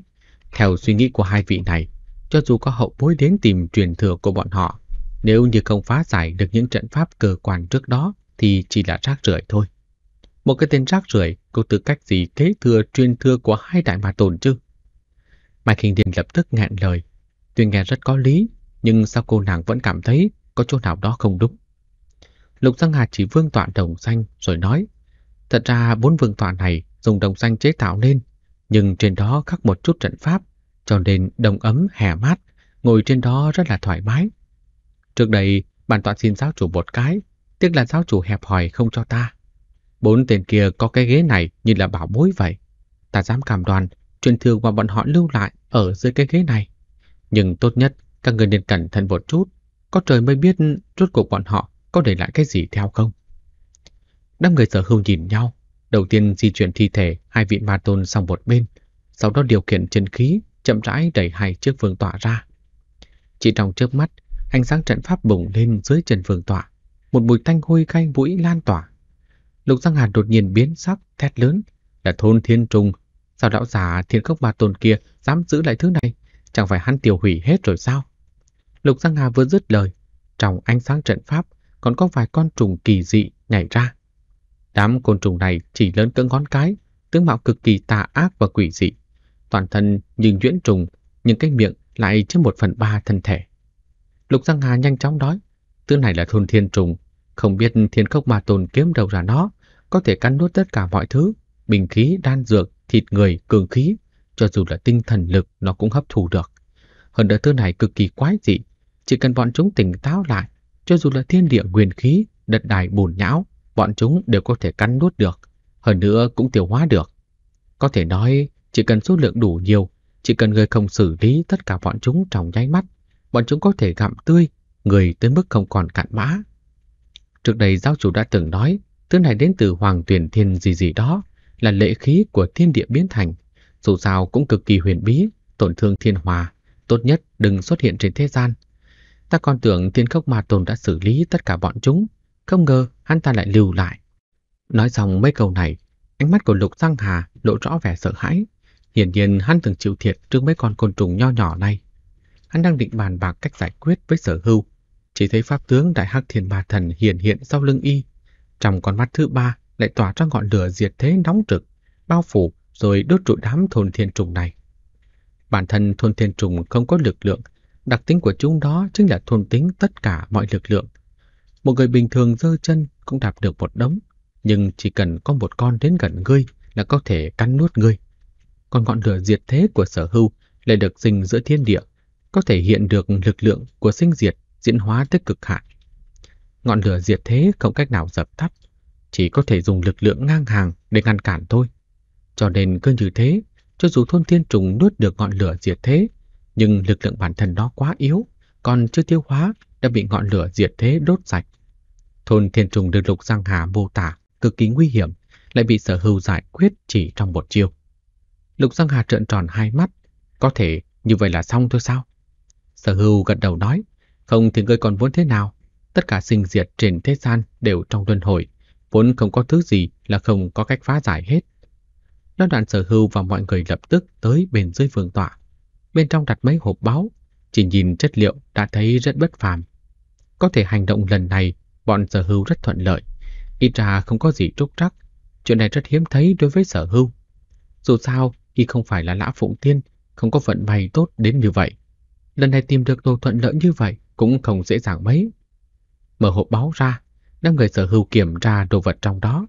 theo suy nghĩ của hai vị này, cho dù có hậu bối đến tìm truyền thừa của bọn họ, nếu như không phá giải được những trận pháp cơ quan trước đó thì chỉ là rác rưởi thôi. Một cái tên rác rưởi có tư cách gì kế thừa truyền thừa của hai đại ma Tôn chứ? Mai Kinh Điền lập tức ngạn lời. Tuy nghe rất có lý, nhưng sao cô nàng vẫn cảm thấy có chỗ nào đó không đúng. Lục Giang Hà chỉ vương tọa đồng xanh rồi nói. Thật ra bốn vương tọa này dùng đồng xanh chế tạo nên, nhưng trên đó khắc một chút trận pháp, cho nên đồng ấm hè mát, ngồi trên đó rất là thoải mái. Trước đây, bản tọa xin giáo chủ một cái, tiếc là giáo chủ hẹp hòi không cho ta. Bốn tên kia có cái ghế này như là bảo bối vậy. Ta dám cảm đoàn truyền thừa mà bọn họ lưu lại ở dưới cái ghế này. Nhưng tốt nhất các người nên cẩn thận một chút, có trời mới biết rốt cuộc bọn họ có để lại cái gì theo không. Năm người sở hưu nhìn nhau, đầu tiên di chuyển thi thể hai vị ma tôn sang một bên, sau đó điều khiển chân khí chậm rãi đẩy hai chiếc vương tọa ra. Chỉ trong chớp mắt, ánh sáng trận pháp bùng lên dưới chân vương tọa, một mùi thanh hôi khai mũi lan tỏa. Lục Giang Hà đột nhiên biến sắc, thét lớn, là thôn thiên trùng Sao lão già thiên khốc ma tồn kia dám giữ lại thứ này? Chẳng phải hắn tiêu hủy hết rồi sao? Lục Giang Hà vừa dứt lời, trong ánh sáng trận pháp còn có vài con trùng kỳ dị nhảy ra. Đám côn trùng này chỉ lớn cỡ ngón cái, tướng mạo cực kỳ tà ác và quỷ dị. Toàn thân như nhuyễn trùng, nhưng cái miệng lại chiếm một phần ba thân thể. Lục Giang Hà nhanh chóng nói, thứ này là thôn thiên trùng, không biết thiên khốc ma tồn kiếm đầu ra nó, có thể cắn nuốt tất cả mọi thứ, bình khí, đan dược, thịt người, cường khí, cho dù là tinh thần lực nó cũng hấp thụ được. Hơn nữa thứ này cực kỳ quái dị, chỉ cần bọn chúng tỉnh táo lại, cho dù là thiên địa nguyên khí, đất đài bùn nhão, bọn chúng đều có thể cắn nuốt được, hơn nữa cũng tiêu hóa được. Có thể nói, chỉ cần số lượng đủ nhiều, chỉ cần người không xử lý tất cả bọn chúng trong nháy mắt, bọn chúng có thể gặm tươi, người tới mức không còn cặn bã. Trước đây giáo chủ đã từng nói, thứ này đến từ hoàng tuyển thiên gì gì đó, là lệ khí của thiên địa biến thành, dù sao cũng cực kỳ huyền bí, tổn thương thiên hòa, tốt nhất đừng xuất hiện trên thế gian. Ta còn tưởng thiên khốc ma tồn đã xử lý tất cả bọn chúng, không ngờ hắn ta lại lưu lại. Nói xong mấy câu này, ánh mắt của Lục Giang Hà lộ rõ vẻ sợ hãi. Hiển nhiên hắn từng chịu thiệt trước mấy con côn trùng nho nhỏ này. Hắn đang định bàn bạc cách giải quyết với sở hưu. Chỉ thấy pháp tướng Đại Hắc Thiên Ba Thần hiện hiện sau lưng y. Trong con mắt thứ ba lại tỏa ra ngọn lửa diệt thế nóng rực, bao phủ rồi đốt trụi đám thôn thiên trùng này. Bản thân thôn thiên trùng không có lực lượng, đặc tính của chúng đó chính là thôn tính tất cả mọi lực lượng. Một người bình thường dơ chân cũng đạp được một đống, nhưng chỉ cần có một con đến gần ngươi là có thể cắn nuốt ngươi. Còn ngọn lửa diệt thế của sở hưu lại được sinh giữa thiên địa, có thể hiện được lực lượng của sinh diệt diễn hóa tới cực hạn. Ngọn lửa diệt thế không cách nào dập tắt, chỉ có thể dùng lực lượng ngang hàng để ngăn cản thôi. Cho nên cứ như thế, cho dù thôn thiên trùng nuốt được ngọn lửa diệt thế, nhưng lực lượng bản thân nó quá yếu, còn chưa tiêu hóa đã bị ngọn lửa diệt thế đốt sạch. Thôn thiên trùng được lục giang hà mô tả cực kỳ nguy hiểm, lại bị sở hữu giải quyết chỉ trong một chiêu. Lục giang hà trợn tròn hai mắt, có thể như vậy là xong thôi sao? Sở hữu gật đầu nói, không thì ngươi còn muốn thế nào? Tất cả sinh diệt trên thế gian đều trong luân hồi, vốn không có thứ gì là không có cách phá giải hết. Nó đoạn sở hưu và mọi người lập tức tới bên dưới vườn tọa. Bên trong đặt mấy hộp báo, chỉ nhìn chất liệu đã thấy rất bất phàm. Có thể hành động lần này, bọn sở hưu rất thuận lợi. Ít ra không có gì trúc trắc. Chuyện này rất hiếm thấy đối với sở hưu. Dù sao, y không phải là lã phụng tiên, không có vận may tốt đến như vậy. Lần này tìm được đồ thuận lợi như vậy cũng không dễ dàng mấy. Mở hộp báo ra, năm người sở hữu kiểm tra đồ vật trong đó.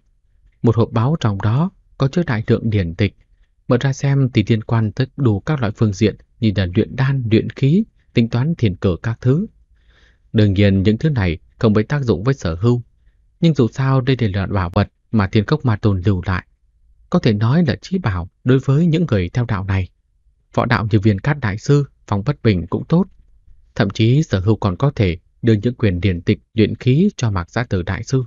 Một hộp báo trong đó có chứa đại lượng điển tịch. Mở ra xem thì liên quan tới đủ các loại phương diện như là luyện đan, luyện khí, tính toán thiền cờ các thứ. Đương nhiên những thứ này không phải tác dụng với sở hữu. Nhưng dù sao đây đều là bảo vật mà thiên cốc ma tôn lưu lại. Có thể nói là trí bảo đối với những người theo đạo này. Võ đạo như viên cát đại sư, phòng bất bình cũng tốt. Thậm chí sở hữu còn có thể đưa những quyền điển tịch luyện khí cho Mạc Giá Tử Đại Sư.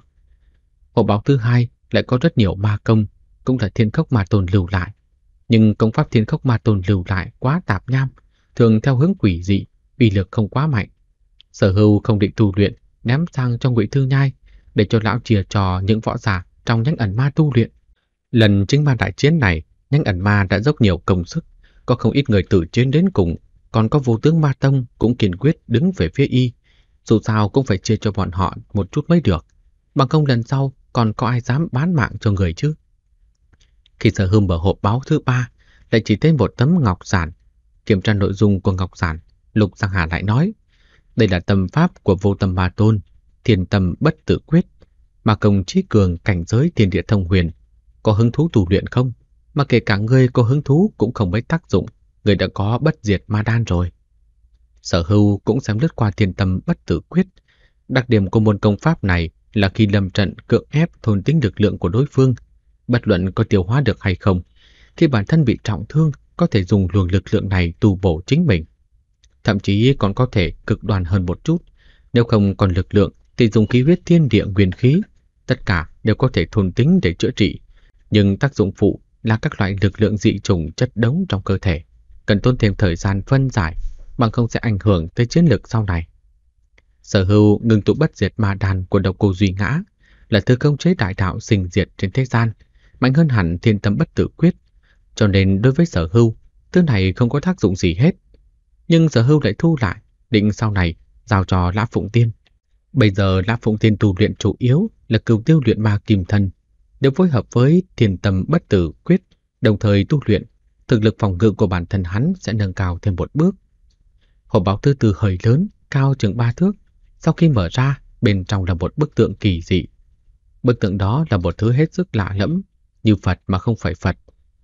Hộ báo thứ hai lại có rất nhiều ma công, cũng là thiên khốc ma tồn lưu lại. Nhưng công pháp thiên khốc ma tồn lưu lại quá tạp nham, thường theo hướng quỷ dị, uy lực không quá mạnh. Sở Hưu không định tu luyện, ném sang cho ngụy Thư Nhai để cho lão chìa trò những võ giả trong nhánh ẩn ma tu luyện. Lần chính ma đại chiến này, nhánh ẩn ma đã dốc nhiều công sức, có không ít người tử chiến đến cùng, còn có vô tướng ma tông cũng kiên quyết đứng về phía y, dù sao cũng phải chia cho bọn họ một chút mới được. Bằng công lần sau còn có ai dám bán mạng cho người chứ? Khi sở hưng mở hộp báo thứ ba, lại chỉ thấy một tấm ngọc giản. Kiểm tra nội dung của ngọc giản, Lục Giang Hà lại nói, đây là tâm pháp của vô tâm ma tôn, thiền tâm bất tử quyết, mà công trí cường cảnh giới thiên địa thông huyền. Có hứng thú tù luyện không? Mà kể cả người có hứng thú cũng không mấy tác dụng, người đã có bất diệt ma đan rồi. Sở hưu cũng dám lướt qua thiên tâm bất tử quyết. Đặc điểm của môn công pháp này là khi lâm trận cưỡng ép thôn tính lực lượng của đối phương, bất luận có tiêu hóa được hay không. Khi bản thân bị trọng thương, có thể dùng luồng lực lượng này tu bổ chính mình. Thậm chí còn có thể cực đoan hơn một chút. Nếu không còn lực lượng thì dùng khí huyết thiên địa nguyên khí. Tất cả đều có thể thôn tính để chữa trị. Nhưng tác dụng phụ là các loại lực lượng dị trùng chất đống trong cơ thể. Cần tốn thêm thời gian phân giải bằng không sẽ ảnh hưởng tới chiến lược sau này. Sở hữu ngừng tụ bất diệt ma đàn của độc cô Duy Ngã là thứ công chế đại đạo sinh diệt trên thế gian, mạnh hơn hẳn thiên tâm bất tử quyết. Cho nên đối với sở hữu, thứ này không có tác dụng gì hết. Nhưng sở hữu lại thu lại, định sau này giao cho Lã Phụng Tiên. Bây giờ Lã Phụng Tiên tu luyện chủ yếu là cửu tiêu luyện ma kim thân, được phối hợp với thiên tâm bất tử quyết, đồng thời tu luyện, thực lực phòng ngự của bản thân hắn sẽ nâng cao thêm một bước. Hộp báo từ từ hơi lớn, cao chừng ba thước. Sau khi mở ra, bên trong là một bức tượng kỳ dị. Bức tượng đó là một thứ hết sức lạ lẫm, như Phật mà không phải Phật.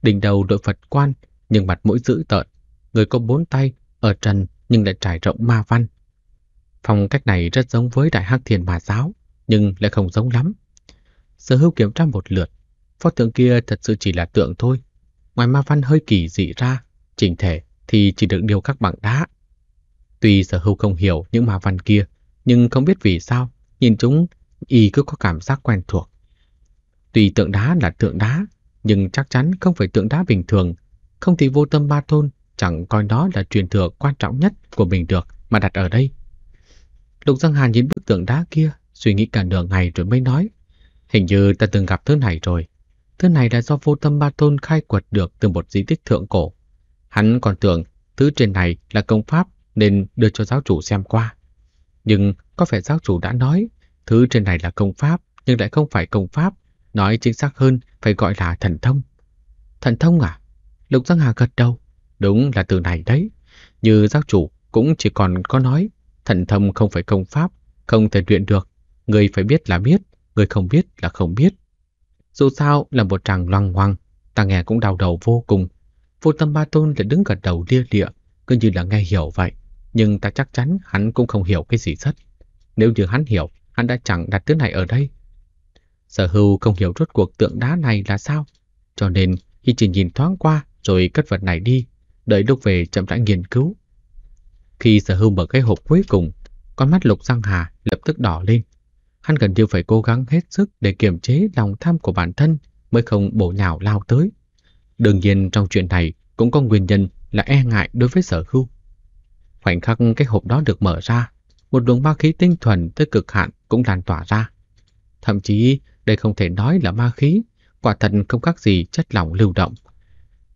Đỉnh đầu đội Phật quan, nhưng mặt mũi dữ tợn. Người có bốn tay, ở trần nhưng lại trải rộng ma văn. Phong cách này rất giống với Đại Hắc Thiền Mà Giáo, nhưng lại không giống lắm. Sở hữu kiểm tra một lượt, pho tượng kia thật sự chỉ là tượng thôi. Ngoài ma văn hơi kỳ dị ra, chỉnh thể thì chỉ được điều các bằng đá Tuy sở hưu không hiểu những ma văn kia, nhưng không biết vì sao, nhìn chúng, y cứ có cảm giác quen thuộc. Tuy tượng đá là tượng đá, nhưng chắc chắn không phải tượng đá bình thường, không thì vô tâm ba thôn chẳng coi nó là truyền thừa quan trọng nhất của mình được mà đặt ở đây. Lục Giang Hàn nhìn bức tượng đá kia, suy nghĩ cả nửa ngày rồi mới nói, hình như ta từng gặp thứ này rồi. Thứ này là do vô tâm ba thôn khai quật được từ một di tích thượng cổ. Hắn còn tưởng thứ trên này là công pháp nên đưa cho giáo chủ xem qua. Nhưng có phải giáo chủ đã nói thứ trên này là công pháp nhưng lại không phải công pháp, nói chính xác hơn phải gọi là thần thông. Thần thông à? Lục Giang Hà gật đầu. Đúng là từ này đấy. Như giáo chủ cũng chỉ còn có nói thần thông không phải công pháp, không thể luyện được. Người phải biết là biết, người không biết là không biết. Dù sao là một tràng loang hoang, ta nghe cũng đau đầu vô cùng. Vô tâm ba tôn lại đứng gật đầu lia lịa, cứ như là nghe hiểu vậy nhưng ta chắc chắn hắn cũng không hiểu cái gì sắt. Nếu như hắn hiểu, hắn đã chẳng đặt thứ này ở đây. Sở hưu không hiểu rốt cuộc tượng đá này là sao, cho nên khi chỉ nhìn thoáng qua rồi cất vật này đi, đợi lúc về chậm rãi nghiên cứu. Khi sở hưu mở cái hộp cuối cùng, con mắt lục giang hà lập tức đỏ lên. Hắn gần như phải cố gắng hết sức để kiềm chế lòng tham của bản thân mới không bổ nhào lao tới. Đương nhiên trong chuyện này cũng có nguyên nhân là e ngại đối với sở hưu. Khoảnh khắc cái hộp đó được mở ra, một luồng ma khí tinh thuần tới cực hạn cũng lan tỏa ra. Thậm chí đây không thể nói là ma khí, quả thật không khác gì chất lỏng lưu động.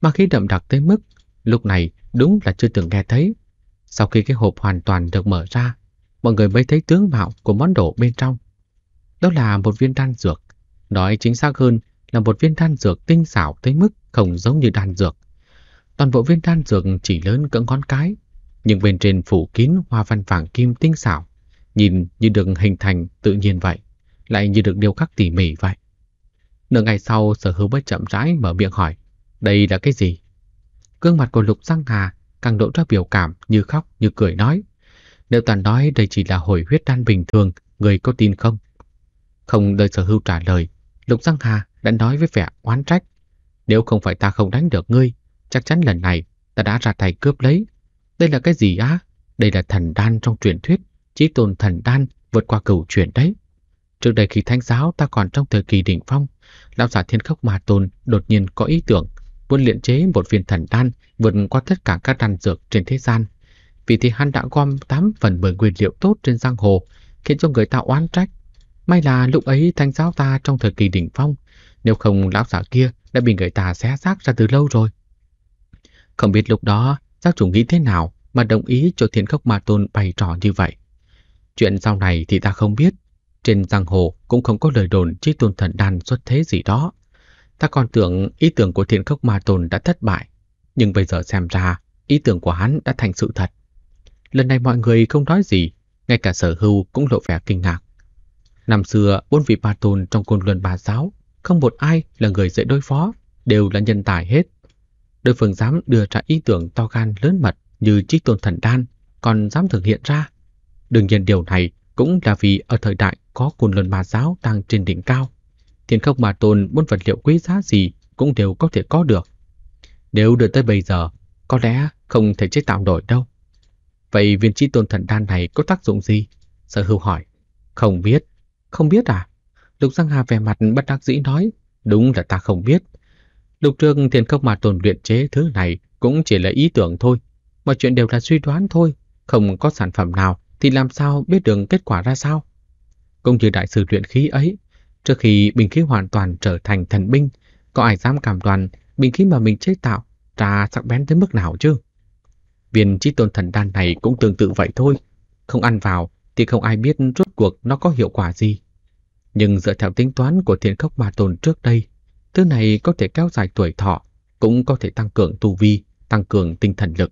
Ma khí đậm đặc tới mức lúc này đúng là chưa từng nghe thấy. Sau khi cái hộp hoàn toàn được mở ra, mọi người mới thấy tướng mạo của món đồ bên trong. Đó là một viên đan dược, nói chính xác hơn là một viên đan dược tinh xảo tới mức không giống như đan dược. Toàn bộ viên đan dược chỉ lớn cỡ ngón cái, nhưng bên trên phủ kín hoa văn vàng kim tinh xảo, nhìn như được hình thành tự nhiên vậy, lại như được điêu khắc tỉ mỉ vậy. Nửa ngày sau, sở hữu bất chậm rãi mở miệng hỏi, đây là cái gì? Gương mặt của Lục Giang Hà càng lộ ra biểu cảm như khóc như cười nói. Nếu toàn nói đây chỉ là hồi huyết đan bình thường, người có tin không? Không đợi sở hữu trả lời, Lục Giang Hà đã nói với vẻ oán trách. Nếu không phải ta không đánh được ngươi, chắc chắn lần này ta đã ra tay cướp lấy đây là cái gì á? Đây là thần đan trong truyền thuyết, chí tôn thần đan vượt qua cửu chuyển đấy. Trước đây khi thánh giáo ta còn trong thời kỳ đỉnh phong, lão giả thiên khốc mà tôn đột nhiên có ý tưởng muốn luyện chế một viên thần đan vượt qua tất cả các đan dược trên thế gian. Vì thế hắn đã gom 8 phần 10 nguyên liệu tốt trên giang hồ, khiến cho người ta oán trách. May là lúc ấy thánh giáo ta trong thời kỳ đỉnh phong, nếu không lão giả kia đã bị người ta xé xác ra từ lâu rồi. Không biết lúc đó Giáo chủ nghĩ thế nào mà đồng ý cho Thiên khốc ma tôn bày trò như vậy? Chuyện sau này thì ta không biết. Trên giang hồ cũng không có lời đồn chi tôn thần đan xuất thế gì đó. Ta còn tưởng ý tưởng của Thiên khốc ma tôn đã thất bại. Nhưng bây giờ xem ra, ý tưởng của hắn đã thành sự thật. Lần này mọi người không nói gì, ngay cả sở hưu cũng lộ vẻ kinh ngạc. Năm xưa, bốn vị Ma tôn trong côn luân bà giáo, không một ai là người dễ đối phó, đều là nhân tài hết đối phương dám đưa ra ý tưởng to gan lớn mật như trích tôn thần đan, còn dám thực hiện ra. Đương nhiên điều này cũng là vì ở thời đại có cồn luân ma giáo đang trên đỉnh cao. Thiên không mà tồn muốn vật liệu quý giá gì cũng đều có thể có được. Nếu đợi tới bây giờ, có lẽ không thể chế tạo nổi đâu. Vậy viên chi tôn thần đan này có tác dụng gì? Sở hữu hỏi. Không biết. Không biết à? Lục Giang Hà vẻ mặt bất đắc dĩ nói. Đúng là ta không biết. Lúc trước thiên cốc mà tồn luyện chế thứ này cũng chỉ là ý tưởng thôi. Mọi chuyện đều là suy đoán thôi. Không có sản phẩm nào thì làm sao biết được kết quả ra sao. Cũng như đại sư luyện khí ấy, trước khi bình khí hoàn toàn trở thành thần binh, có ai dám cảm đoàn bình khí mà mình chế tạo ra sắc bén tới mức nào chứ? Viên trí tôn thần đan này cũng tương tự vậy thôi. Không ăn vào thì không ai biết rốt cuộc nó có hiệu quả gì. Nhưng dựa theo tính toán của thiên khốc mà tồn trước đây, Thứ này có thể kéo dài tuổi thọ, cũng có thể tăng cường tu vi, tăng cường tinh thần lực.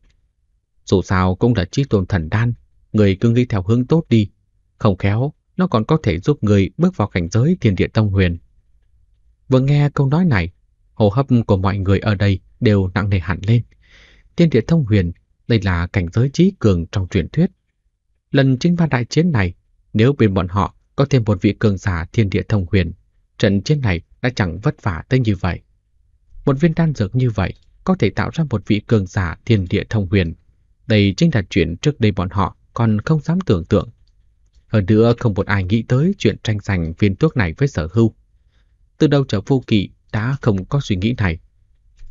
Dù sao cũng là trí tôn thần đan, người cứ nghĩ theo hướng tốt đi. Không khéo, nó còn có thể giúp người bước vào cảnh giới thiên địa tông huyền. Vừa nghe câu nói này, hô hấp của mọi người ở đây đều nặng nề hẳn lên. Thiên địa thông huyền, đây là cảnh giới trí cường trong truyền thuyết. Lần chính ba đại chiến này, nếu bên bọn họ có thêm một vị cường giả thiên địa thông huyền, trận chiến này đã chẳng vất vả tới như vậy. Một viên đan dược như vậy có thể tạo ra một vị cường giả thiên địa thông huyền. Đây chính là chuyện trước đây bọn họ còn không dám tưởng tượng. Hơn nữa không một ai nghĩ tới chuyện tranh giành viên thuốc này với sở hưu. Từ đầu trở vô kỵ đã không có suy nghĩ này.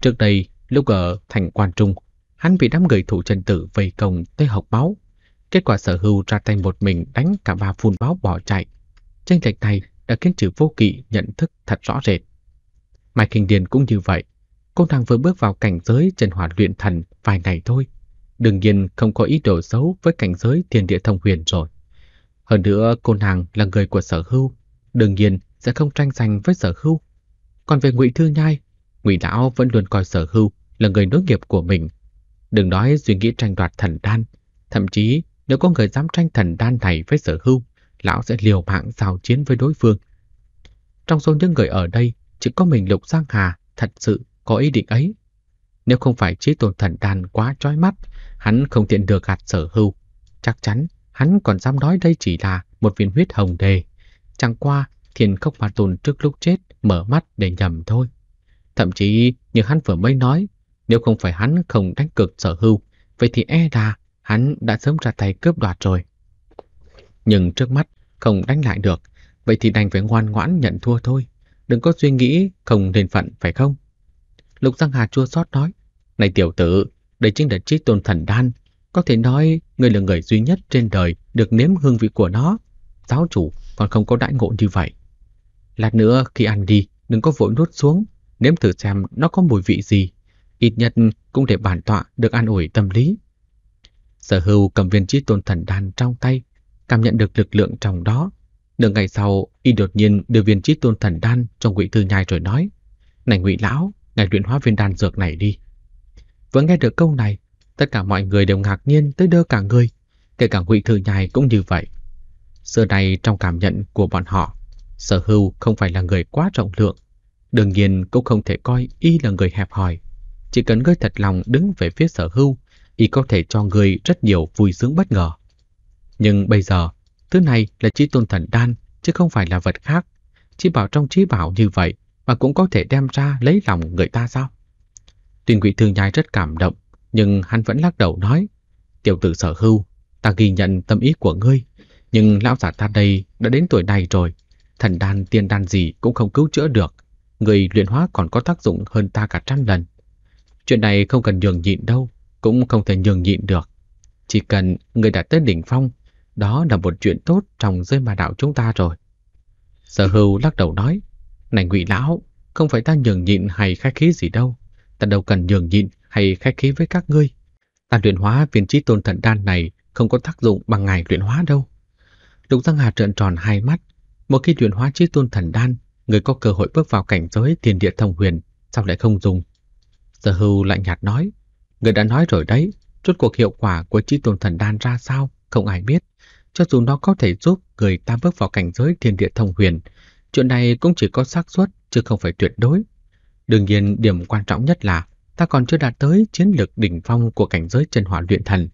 Trước đây, lúc ở thành quan trung, hắn bị đám người thủ chân tử vây công tới học máu. Kết quả sở hưu ra tay một mình đánh cả ba phun báo bỏ chạy. Tranh lệch này đã khiến chữ vô kỵ nhận thức thật rõ rệt. Mai Kinh Điền cũng như vậy. Cô nàng vừa bước vào cảnh giới Trần hỏa luyện thần vài ngày thôi. Đương nhiên không có ý đồ xấu với cảnh giới thiên địa thông huyền rồi. Hơn nữa cô nàng là người của sở hưu. Đương nhiên sẽ không tranh giành với sở hưu. Còn về ngụy Thư Nhai, ngụy Lão vẫn luôn coi sở hưu là người nối nghiệp của mình. Đừng nói suy nghĩ tranh đoạt thần đan. Thậm chí nếu có người dám tranh thần đan này với sở hưu lão sẽ liều mạng giao chiến với đối phương. Trong số những người ở đây, chỉ có mình Lục Giang Hà thật sự có ý định ấy. Nếu không phải trí tồn thần đàn quá trói mắt, hắn không tiện được gạt sở hưu. Chắc chắn hắn còn dám nói đây chỉ là một viên huyết hồng đề. Chẳng qua thiền khốc mà tồn trước lúc chết mở mắt để nhầm thôi. Thậm chí như hắn vừa mới nói, nếu không phải hắn không đánh cực sở hưu, vậy thì e là hắn đã sớm ra tay cướp đoạt rồi. Nhưng trước mắt không đánh lại được, vậy thì đành phải ngoan ngoãn nhận thua thôi, đừng có suy nghĩ không nền phận phải không? Lục Giang Hà chua xót nói, này tiểu tử, đây chính là trí tôn thần đan, có thể nói người là người duy nhất trên đời được nếm hương vị của nó, giáo chủ còn không có đãi ngộ như vậy. Lát nữa khi ăn đi, đừng có vội nuốt xuống, nếm thử xem nó có mùi vị gì, ít nhất cũng để bản tọa được an ủi tâm lý. Sở hưu cầm viên trí tôn thần đan trong tay, cảm nhận được lực lượng trong đó. Nửa ngày sau, y đột nhiên đưa viên trí tôn thần đan cho ngụy Thư Nhai rồi nói, Này ngụy Lão, ngài luyện hóa viên đan dược này đi. Vừa nghe được câu này, tất cả mọi người đều ngạc nhiên tới đơ cả người, kể cả ngụy Thư Nhai cũng như vậy. Xưa này trong cảm nhận của bọn họ, sở hưu không phải là người quá trọng lượng, đương nhiên cũng không thể coi y là người hẹp hòi. Chỉ cần ngươi thật lòng đứng về phía sở hưu, y có thể cho người rất nhiều vui sướng bất ngờ. Nhưng bây giờ, thứ này là chi tôn thần đan, chứ không phải là vật khác. Chi bảo trong chi bảo như vậy mà cũng có thể đem ra lấy lòng người ta sao? Tuyên quỷ thương nhai rất cảm động, nhưng hắn vẫn lắc đầu nói, tiểu tử sở hưu, ta ghi nhận tâm ý của ngươi, nhưng lão giả ta đây đã đến tuổi này rồi, thần đan tiên đan gì cũng không cứu chữa được, người luyện hóa còn có tác dụng hơn ta cả trăm lần. Chuyện này không cần nhường nhịn đâu, cũng không thể nhường nhịn được. Chỉ cần người đã tới đỉnh phong đó là một chuyện tốt trong giới ma đạo chúng ta rồi. Sở hưu lắc đầu nói, này ngụy lão, không phải ta nhường nhịn hay khách khí gì đâu. Ta đâu cần nhường nhịn hay khách khí với các ngươi. Ta luyện hóa viên trí tôn thần đan này không có tác dụng bằng ngài luyện hóa đâu. Lục Giang Hà trợn tròn hai mắt. Một khi luyện hóa trí tôn thần đan, người có cơ hội bước vào cảnh giới tiền địa thông huyền, sao lại không dùng? Sở hưu lạnh nhạt nói, người đã nói rồi đấy, chút cuộc hiệu quả của trí tôn thần đan ra sao, không ai biết cho dù nó có thể giúp người ta bước vào cảnh giới thiên địa thông huyền, chuyện này cũng chỉ có xác suất chứ không phải tuyệt đối. Đương nhiên, điểm quan trọng nhất là ta còn chưa đạt tới chiến lược đỉnh phong của cảnh giới chân hỏa luyện thần.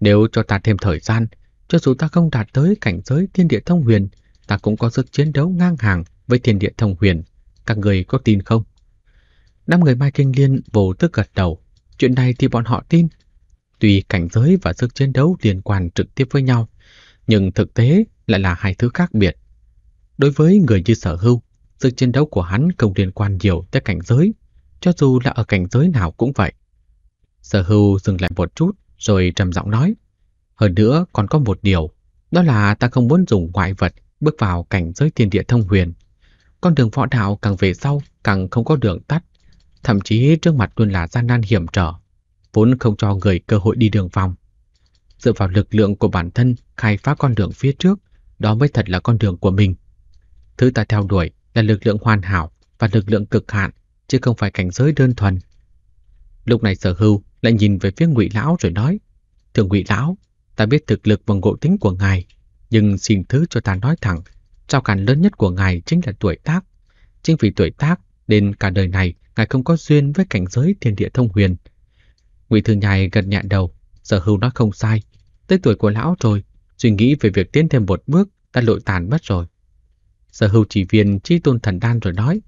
Nếu cho ta thêm thời gian, cho dù ta không đạt tới cảnh giới thiên địa thông huyền, ta cũng có sức chiến đấu ngang hàng với thiên địa thông huyền. Các người có tin không? Năm người Mai Kinh Liên vô tức gật đầu. Chuyện này thì bọn họ tin. Tuy cảnh giới và sức chiến đấu liên quan trực tiếp với nhau, nhưng thực tế lại là hai thứ khác biệt. Đối với người như sở hưu, sự chiến đấu của hắn không liên quan nhiều tới cảnh giới, cho dù là ở cảnh giới nào cũng vậy. Sở hưu dừng lại một chút rồi trầm giọng nói. Hơn nữa còn có một điều, đó là ta không muốn dùng ngoại vật bước vào cảnh giới thiên địa thông huyền. Con đường võ đạo càng về sau càng không có đường tắt, thậm chí trước mặt luôn là gian nan hiểm trở, vốn không cho người cơ hội đi đường vòng dựa vào lực lượng của bản thân khai phá con đường phía trước, đó mới thật là con đường của mình. Thứ ta theo đuổi là lực lượng hoàn hảo và lực lượng cực hạn, chứ không phải cảnh giới đơn thuần. Lúc này sở hưu lại nhìn về phía ngụy lão rồi nói, thượng ngụy lão, ta biết thực lực và ngộ tính của ngài, nhưng xin thứ cho ta nói thẳng, trao cản lớn nhất của ngài chính là tuổi tác. Chính vì tuổi tác nên cả đời này ngài không có duyên với cảnh giới thiên địa thông huyền. Ngụy Thư Nhai gật nhẹ đầu, Sở Hưu nói không sai. Tới tuổi của lão rồi, suy nghĩ về việc tiến thêm một bước đã lội tàn mất rồi. Sở Hưu chỉ viên trí tôn thần đan rồi nói.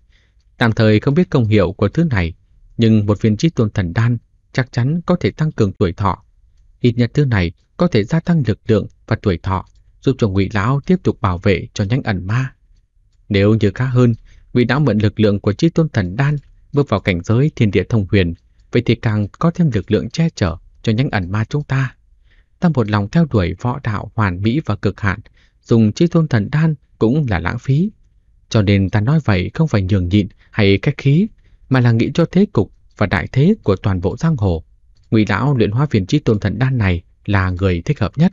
Tạm thời không biết công hiệu của thứ này, nhưng một viên trí tôn thần đan chắc chắn có thể tăng cường tuổi thọ. Ít nhất thứ này có thể gia tăng lực lượng và tuổi thọ, giúp cho ngụy lão tiếp tục bảo vệ cho nhánh ẩn ma. Nếu như khá hơn, ngụy lão mượn lực lượng của trí tôn thần đan bước vào cảnh giới thiên địa thông huyền, vậy thì càng có thêm lực lượng che chở cho nhánh ẩn ma chúng ta. Ta một lòng theo đuổi võ đạo hoàn mỹ và cực hạn, dùng chi tôn thần đan cũng là lãng phí. Cho nên ta nói vậy không phải nhường nhịn hay cách khí, mà là nghĩ cho thế cục và đại thế của toàn bộ giang hồ. Ngụy lão luyện hóa phiền chi tôn thần đan này là người thích hợp nhất.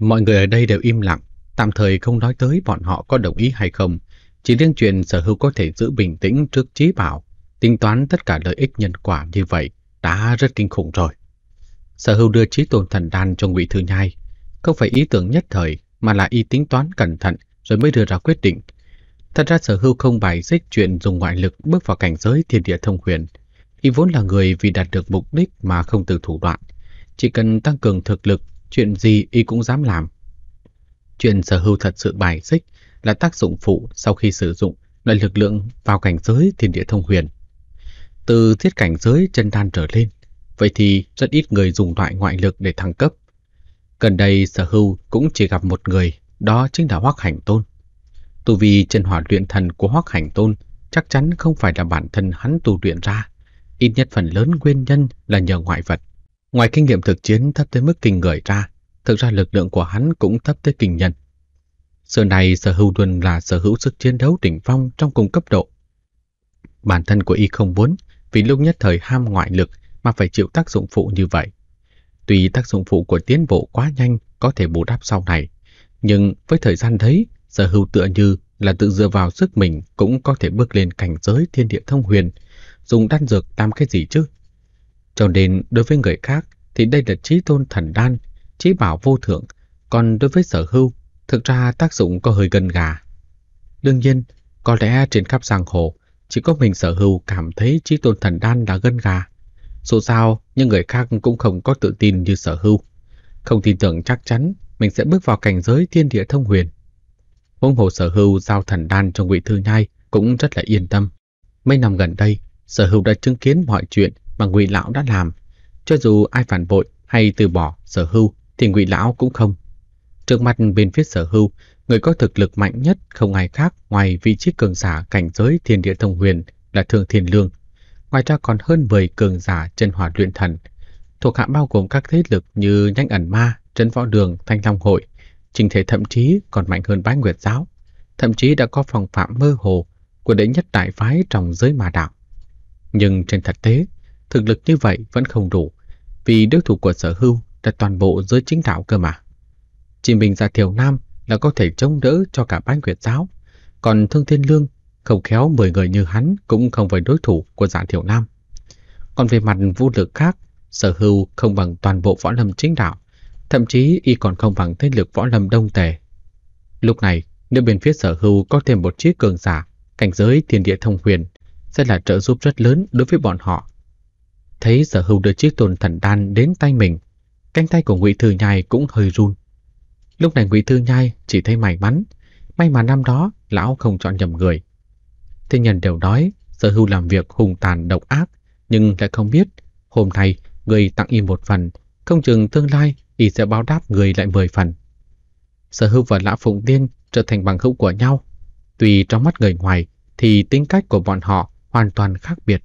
Mọi người ở đây đều im lặng, tạm thời không nói tới bọn họ có đồng ý hay không. Chỉ riêng chuyện sở hữu có thể giữ bình tĩnh trước trí bảo, tính toán tất cả lợi ích nhân quả như vậy đã rất kinh khủng rồi. Sở Hưu đưa trí tôn thần đan cho ngụy Thư Nhai. Không phải ý tưởng nhất thời, mà là y tính toán cẩn thận rồi mới đưa ra quyết định. Thật ra sở Hưu không bài xích chuyện dùng ngoại lực bước vào cảnh giới thiên địa thông huyền. Y vốn là người vì đạt được mục đích mà không từ thủ đoạn. Chỉ cần tăng cường thực lực, chuyện gì y cũng dám làm. Chuyện sở Hưu thật sự bài xích là tác dụng phụ sau khi sử dụng loại lực lượng vào cảnh giới thiên địa thông huyền. Từ thiết cảnh giới chân đan trở lên, vậy thì rất ít người dùng loại ngoại lực để thăng cấp. Gần đây sở hưu cũng chỉ gặp một người, đó chính là Hoắc Hành Tôn. Tu vi chân hỏa luyện thần của Hoắc Hành Tôn chắc chắn không phải là bản thân hắn tu luyện ra, ít nhất phần lớn nguyên nhân là nhờ ngoại vật. Ngoài kinh nghiệm thực chiến thấp tới mức kinh người ra, thực ra lực lượng của hắn cũng thấp tới kinh nhân. Giờ này sở hữu luôn là sở hữu sức chiến đấu đỉnh phong trong cùng cấp độ. Bản thân của y không muốn vì lúc nhất thời ham ngoại lực mà phải chịu tác dụng phụ như vậy. Tuy tác dụng phụ của tiến bộ quá nhanh có thể bù đắp sau này, nhưng với thời gian đấy, sở hữu tựa như là tự dựa vào sức mình cũng có thể bước lên cảnh giới thiên địa thông huyền, dùng đan dược làm cái gì chứ? Cho nên đối với người khác thì đây là trí tôn thần đan, trí bảo vô thượng, còn đối với sở hữu, thực ra tác dụng có hơi gần gà. Đương nhiên, có lẽ trên khắp giang hồ, chỉ có mình sở hữu cảm thấy trí tôn thần đan là gân gà. Dù sao, những người khác cũng không có tự tin như sở hưu, Không tin tưởng chắc chắn mình sẽ bước vào cảnh giới thiên địa thông huyền. Huống hồ sở hưu giao thần đan cho ngụy thư nhai cũng rất là yên tâm. Mấy năm gần đây, sở hưu đã chứng kiến mọi chuyện mà ngụy lão đã làm. Cho dù ai phản bội hay từ bỏ sở hưu, thì ngụy lão cũng không. Trước mặt bên phía sở hưu, người có thực lực mạnh nhất không ai khác ngoài vị trí cường giả cảnh giới thiên địa thông huyền là thường Thiên Lương ngoài ra còn hơn 10 cường giả chân hỏa luyện thần, thuộc hạ bao gồm các thế lực như Nhanh Ẩn Ma, Trấn Võ Đường, Thanh Long Hội, trình thể thậm chí còn mạnh hơn Bái Nguyệt Giáo, thậm chí đã có phòng phạm mơ hồ của đệ nhất đại phái trong giới mà đạo. Nhưng trên thực tế, thực lực như vậy vẫn không đủ, vì đối thủ của sở hưu là toàn bộ giới chính đạo cơ mà. Chỉ mình ra Thiều Nam là có thể chống đỡ cho cả Bái Nguyệt Giáo, còn Thương Thiên Lương không khéo 10 người như hắn cũng không phải đối thủ của Dạ Thiểu Nam. Còn về mặt vũ lực khác, sở hưu không bằng toàn bộ võ lâm chính đạo, thậm chí y còn không bằng thế lực võ lâm đông tề. Lúc này, nếu bên phía sở hưu có thêm một chiếc cường giả, cảnh giới thiên địa thông huyền, sẽ là trợ giúp rất lớn đối với bọn họ. Thấy sở hưu đưa chiếc tồn thần đan đến tay mình, cánh tay của ngụy Thư Nhai cũng hơi run. Lúc này ngụy Thư Nhai chỉ thấy may mắn, may mà năm đó lão không chọn nhầm người. Thế nhân đều nói sở hưu làm việc hùng tàn độc ác, nhưng lại không biết hôm nay người tặng y một phần, không chừng tương lai y sẽ báo đáp người lại mười phần. Sở hưu và Lã Phụng Tiên trở thành bằng hữu của nhau. Tuy trong mắt người ngoài thì tính cách của bọn họ hoàn toàn khác biệt,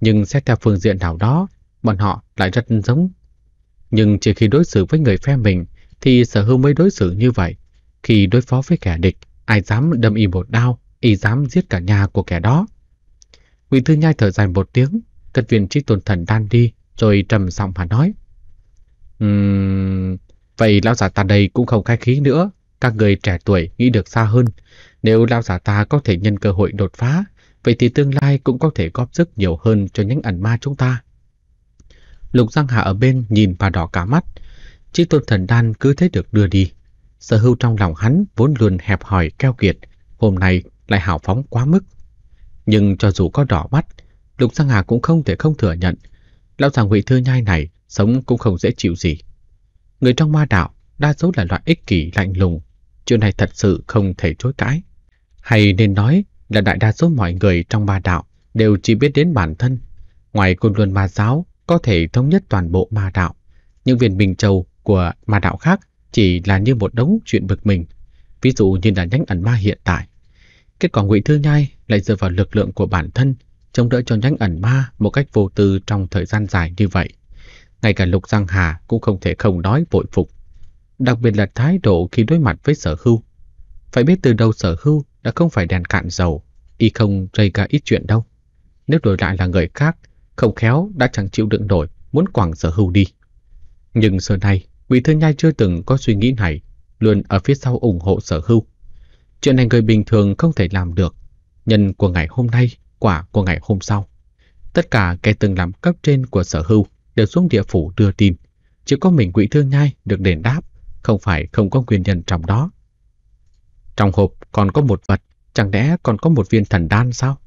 nhưng xét theo phương diện nào đó, bọn họ lại rất giống. Nhưng chỉ khi đối xử với người phe mình thì sở hưu mới đối xử như vậy. Khi đối phó với kẻ địch, ai dám đâm y một đao y dám giết cả nhà của kẻ đó. Ngụy Thư Nhai thở dài một tiếng, cất viên trí tôn thần đan đi, rồi trầm giọng mà nói. Um, vậy lão giả ta đây cũng không khai khí nữa, các người trẻ tuổi nghĩ được xa hơn. Nếu lão giả ta có thể nhân cơ hội đột phá, vậy thì tương lai cũng có thể góp sức nhiều hơn cho những ẩn ma chúng ta. Lục Giang Hạ ở bên nhìn và đỏ cả mắt, chiếc tôn thần đan cứ thế được đưa đi. Sở hữu trong lòng hắn vốn luôn hẹp hòi keo kiệt, hôm nay lại hào phóng quá mức. Nhưng cho dù có đỏ mắt, Lục Giang Hà cũng không thể không thừa nhận, lão già Ngụy Thư Nhai này sống cũng không dễ chịu gì. Người trong ma đạo đa số là loại ích kỷ lạnh lùng, chuyện này thật sự không thể chối cãi. Hay nên nói là đại đa số mọi người trong ma đạo đều chỉ biết đến bản thân. Ngoài côn luân ma giáo có thể thống nhất toàn bộ ma đạo, những viên bình châu của ma đạo khác chỉ là như một đống chuyện bực mình. Ví dụ như là nhánh ẩn ma hiện tại, Kết quả Ngụy Thư Nhai lại dựa vào lực lượng của bản thân chống đỡ cho nhánh ẩn ma một cách vô tư trong thời gian dài như vậy. Ngay cả Lục Giang Hà cũng không thể không nói vội phục. Đặc biệt là thái độ khi đối mặt với sở hưu. Phải biết từ đầu sở hưu đã không phải đèn cạn dầu, y không gây ra ít chuyện đâu. Nếu đổi lại là người khác, không khéo đã chẳng chịu đựng nổi, muốn quẳng sở hưu đi. Nhưng giờ này, Ngụy Thư Nhai chưa từng có suy nghĩ này, luôn ở phía sau ủng hộ sở hưu. Chuyện này người bình thường không thể làm được. Nhân của ngày hôm nay, quả của ngày hôm sau. Tất cả kẻ từng làm cấp trên của sở hữu đều xuống địa phủ đưa tin. Chỉ có mình quỹ thương nhai được đền đáp, không phải không có nguyên nhân trong đó. Trong hộp còn có một vật, chẳng lẽ còn có một viên thần đan sao?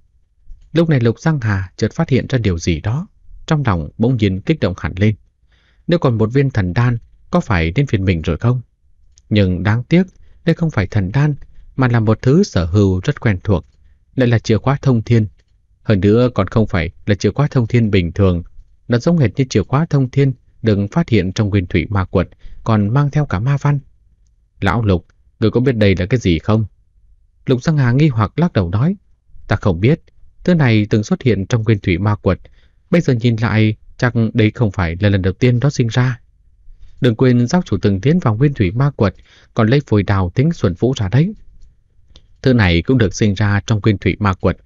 Lúc này Lục Giang Hà chợt phát hiện ra điều gì đó, trong lòng bỗng nhiên kích động hẳn lên. Nếu còn một viên thần đan, có phải đến phiền mình rồi không? Nhưng đáng tiếc, đây không phải thần đan mà là một thứ sở hữu rất quen thuộc, lại là chìa khóa thông thiên. Hơn nữa còn không phải là chìa khóa thông thiên bình thường, nó giống hệt như chìa khóa thông thiên đừng phát hiện trong nguyên thủy ma quật, còn mang theo cả ma văn. Lão Lục, người có biết đây là cái gì không? Lục Giang Hà nghi hoặc lắc đầu nói, ta không biết, thứ này từng xuất hiện trong nguyên thủy ma quật, bây giờ nhìn lại chắc đây không phải là lần đầu tiên nó sinh ra. Đừng quên giáo chủ từng tiến vào nguyên thủy ma quật, còn lấy phổi đào tính xuẩn vũ ra đấy. Thứ này cũng được sinh ra trong quyên thủy ma quật.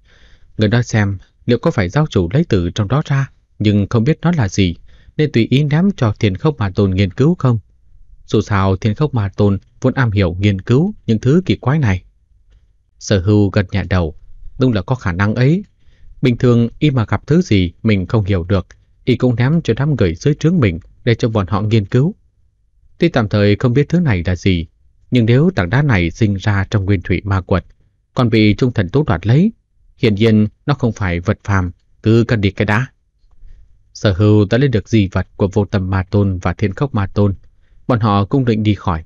Người nói xem liệu có phải giáo chủ lấy từ trong đó ra, nhưng không biết nó là gì, nên tùy ý ném cho thiền khốc mà tồn nghiên cứu không? Dù sao thiên khốc mà tôn vốn am hiểu nghiên cứu những thứ kỳ quái này. Sở hưu gật nhẹ đầu, đúng là có khả năng ấy. Bình thường y mà gặp thứ gì mình không hiểu được, y cũng ném cho đám người dưới trướng mình để cho bọn họ nghiên cứu. Tuy tạm thời không biết thứ này là gì, nhưng nếu tảng đá này sinh ra trong nguyên thủy ma quật, còn bị trung thần tú đoạt lấy, hiện nhiên nó không phải vật phàm, cứ cần đi cái đá. Sở hữu đã lấy được di vật của vô tâm ma tôn và thiên khốc ma tôn, bọn họ cũng định đi khỏi.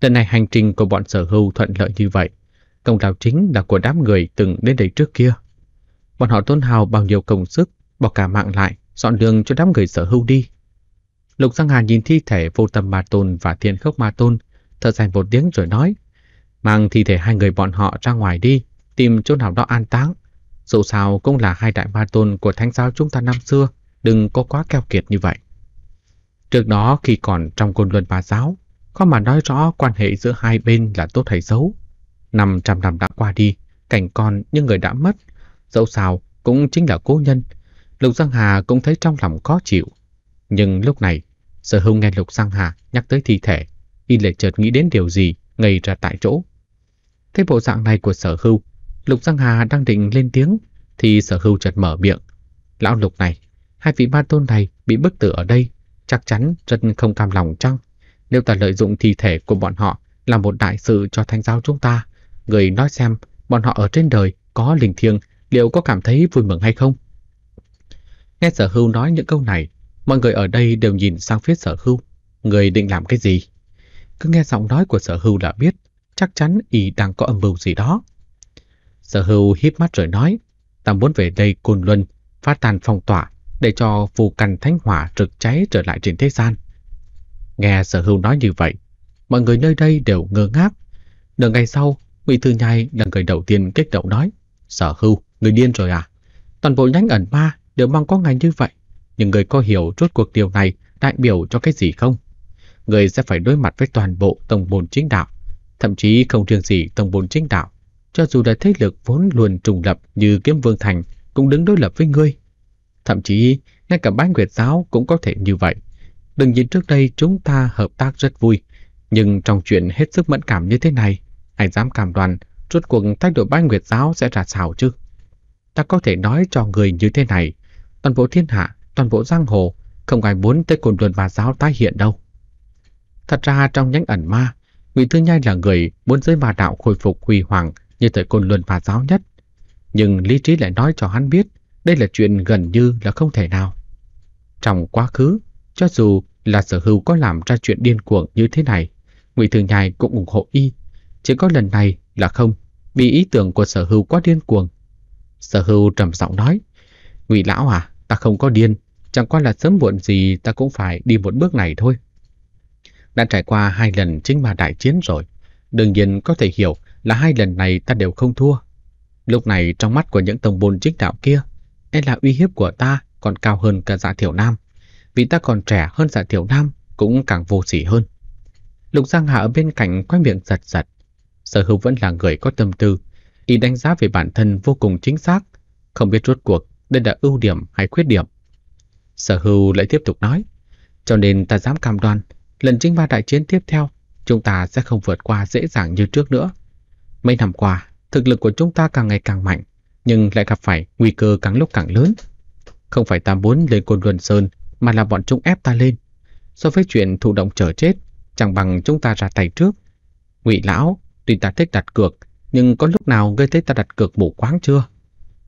Lần này hành trình của bọn sở hữu thuận lợi như vậy, công lao chính là của đám người từng đến đây trước kia. Bọn họ tôn hào bao nhiêu công sức, bỏ cả mạng lại, dọn đường cho đám người sở hữu đi. Lục Giang Hà nhìn thi thể vô tâm ma tôn và thiên khốc ma tôn, thở dài một tiếng rồi nói mang thi thể hai người bọn họ ra ngoài đi, tìm chỗ nào đó an táng. Dù sao cũng là hai đại ma tôn của thánh giáo chúng ta năm xưa, đừng có quá keo kiệt như vậy. Trước đó khi còn trong côn luân ma giáo, có mà nói rõ quan hệ giữa hai bên là tốt hay xấu. năm trăm năm đã qua đi, cảnh còn những người đã mất, dẫu sao cũng chính là cố nhân. Lục Giang Hà cũng thấy trong lòng khó chịu. Nhưng lúc này, sở hữu nghe Lục Giang Hà nhắc tới thi thể, Y lệ chợt nghĩ đến điều gì, ngây ra tại chỗ. Thấy bộ dạng này của sở hưu, Lục Giang Hà đang định lên tiếng, thì sở hưu chợt mở miệng. Lão Lục này, hai vị ma tôn này bị bức tử ở đây, chắc chắn rất không cam lòng chăng? Nếu ta lợi dụng thi thể của bọn họ là một đại sự cho thanh giáo chúng ta, người nói xem bọn họ ở trên đời có linh thiêng liệu có cảm thấy vui mừng hay không? Nghe sở hưu nói những câu này, mọi người ở đây đều nhìn sang phía sở hưu. Người định làm cái gì? Cứ nghe giọng nói của sở hưu là biết, chắc chắn y đang có âm mưu gì đó. Sở hưu híp mắt rồi nói, ta muốn về đây côn luân, phá tan phong tỏa, để cho phù cằn thánh hỏa rực cháy trở lại trên thế gian. Nghe sở hưu nói như vậy, mọi người nơi đây đều ngơ ngác. Nửa ngày sau, Ngụy Thư Nhai là người đầu tiên kích động nói, sở hưu, người điên rồi à? Toàn bộ nhánh ẩn ma đều mong có ngày như vậy, nhưng người có hiểu rốt cuộc điều này đại biểu cho cái gì không? người sẽ phải đối mặt với toàn bộ tông môn chính đạo, thậm chí không riêng gì tông môn chính đạo. Cho dù là thế lực vốn luôn trùng lập như Kiếm Vương Thành cũng đứng đối lập với ngươi. Thậm chí, ngay cả bán nguyệt giáo cũng có thể như vậy. Đừng nhìn trước đây chúng ta hợp tác rất vui, nhưng trong chuyện hết sức mẫn cảm như thế này, ai dám cảm đoàn, rốt cuộc thái độ bán nguyệt giáo sẽ ra sao chứ? Ta có thể nói cho người như thế này, toàn bộ thiên hạ, toàn bộ giang hồ, không ai muốn tới cồn luận và giáo tái hiện đâu. Thật ra trong nhánh ẩn ma, Ngụy Thư Nhai là người muốn giới ma đạo khôi phục huy hoàng như thời côn luân và giáo nhất. Nhưng lý trí lại nói cho hắn biết đây là chuyện gần như là không thể nào. Trong quá khứ, cho dù là sở hữu có làm ra chuyện điên cuồng như thế này, Ngụy Thư Nhai cũng ủng hộ y. Chỉ có lần này là không, vì ý tưởng của sở hữu quá điên cuồng. Sở hữu trầm giọng nói, Ngụy Lão à, ta không có điên, chẳng qua là sớm muộn gì ta cũng phải đi một bước này thôi đã trải qua hai lần chính ma đại chiến rồi. Đương nhiên có thể hiểu là hai lần này ta đều không thua. Lúc này trong mắt của những tông môn chính đạo kia, e là uy hiếp của ta còn cao hơn cả giả thiểu nam. Vì ta còn trẻ hơn giả thiểu nam cũng càng vô sỉ hơn. Lục Giang Hạ ở bên cạnh quay miệng giật giật. Sở hữu vẫn là người có tâm tư, ý đánh giá về bản thân vô cùng chính xác, không biết rốt cuộc đây là ưu điểm hay khuyết điểm. Sở hữu lại tiếp tục nói, cho nên ta dám cam đoan lần chính ba đại chiến tiếp theo, chúng ta sẽ không vượt qua dễ dàng như trước nữa. Mấy năm qua, thực lực của chúng ta càng ngày càng mạnh, nhưng lại gặp phải nguy cơ càng lúc càng lớn. Không phải ta muốn lên côn luân sơn, mà là bọn chúng ép ta lên. So với chuyện thụ động chờ chết, chẳng bằng chúng ta ra tay trước. Ngụy lão, tuy ta thích đặt cược, nhưng có lúc nào ngươi thấy ta đặt cược mù quáng chưa?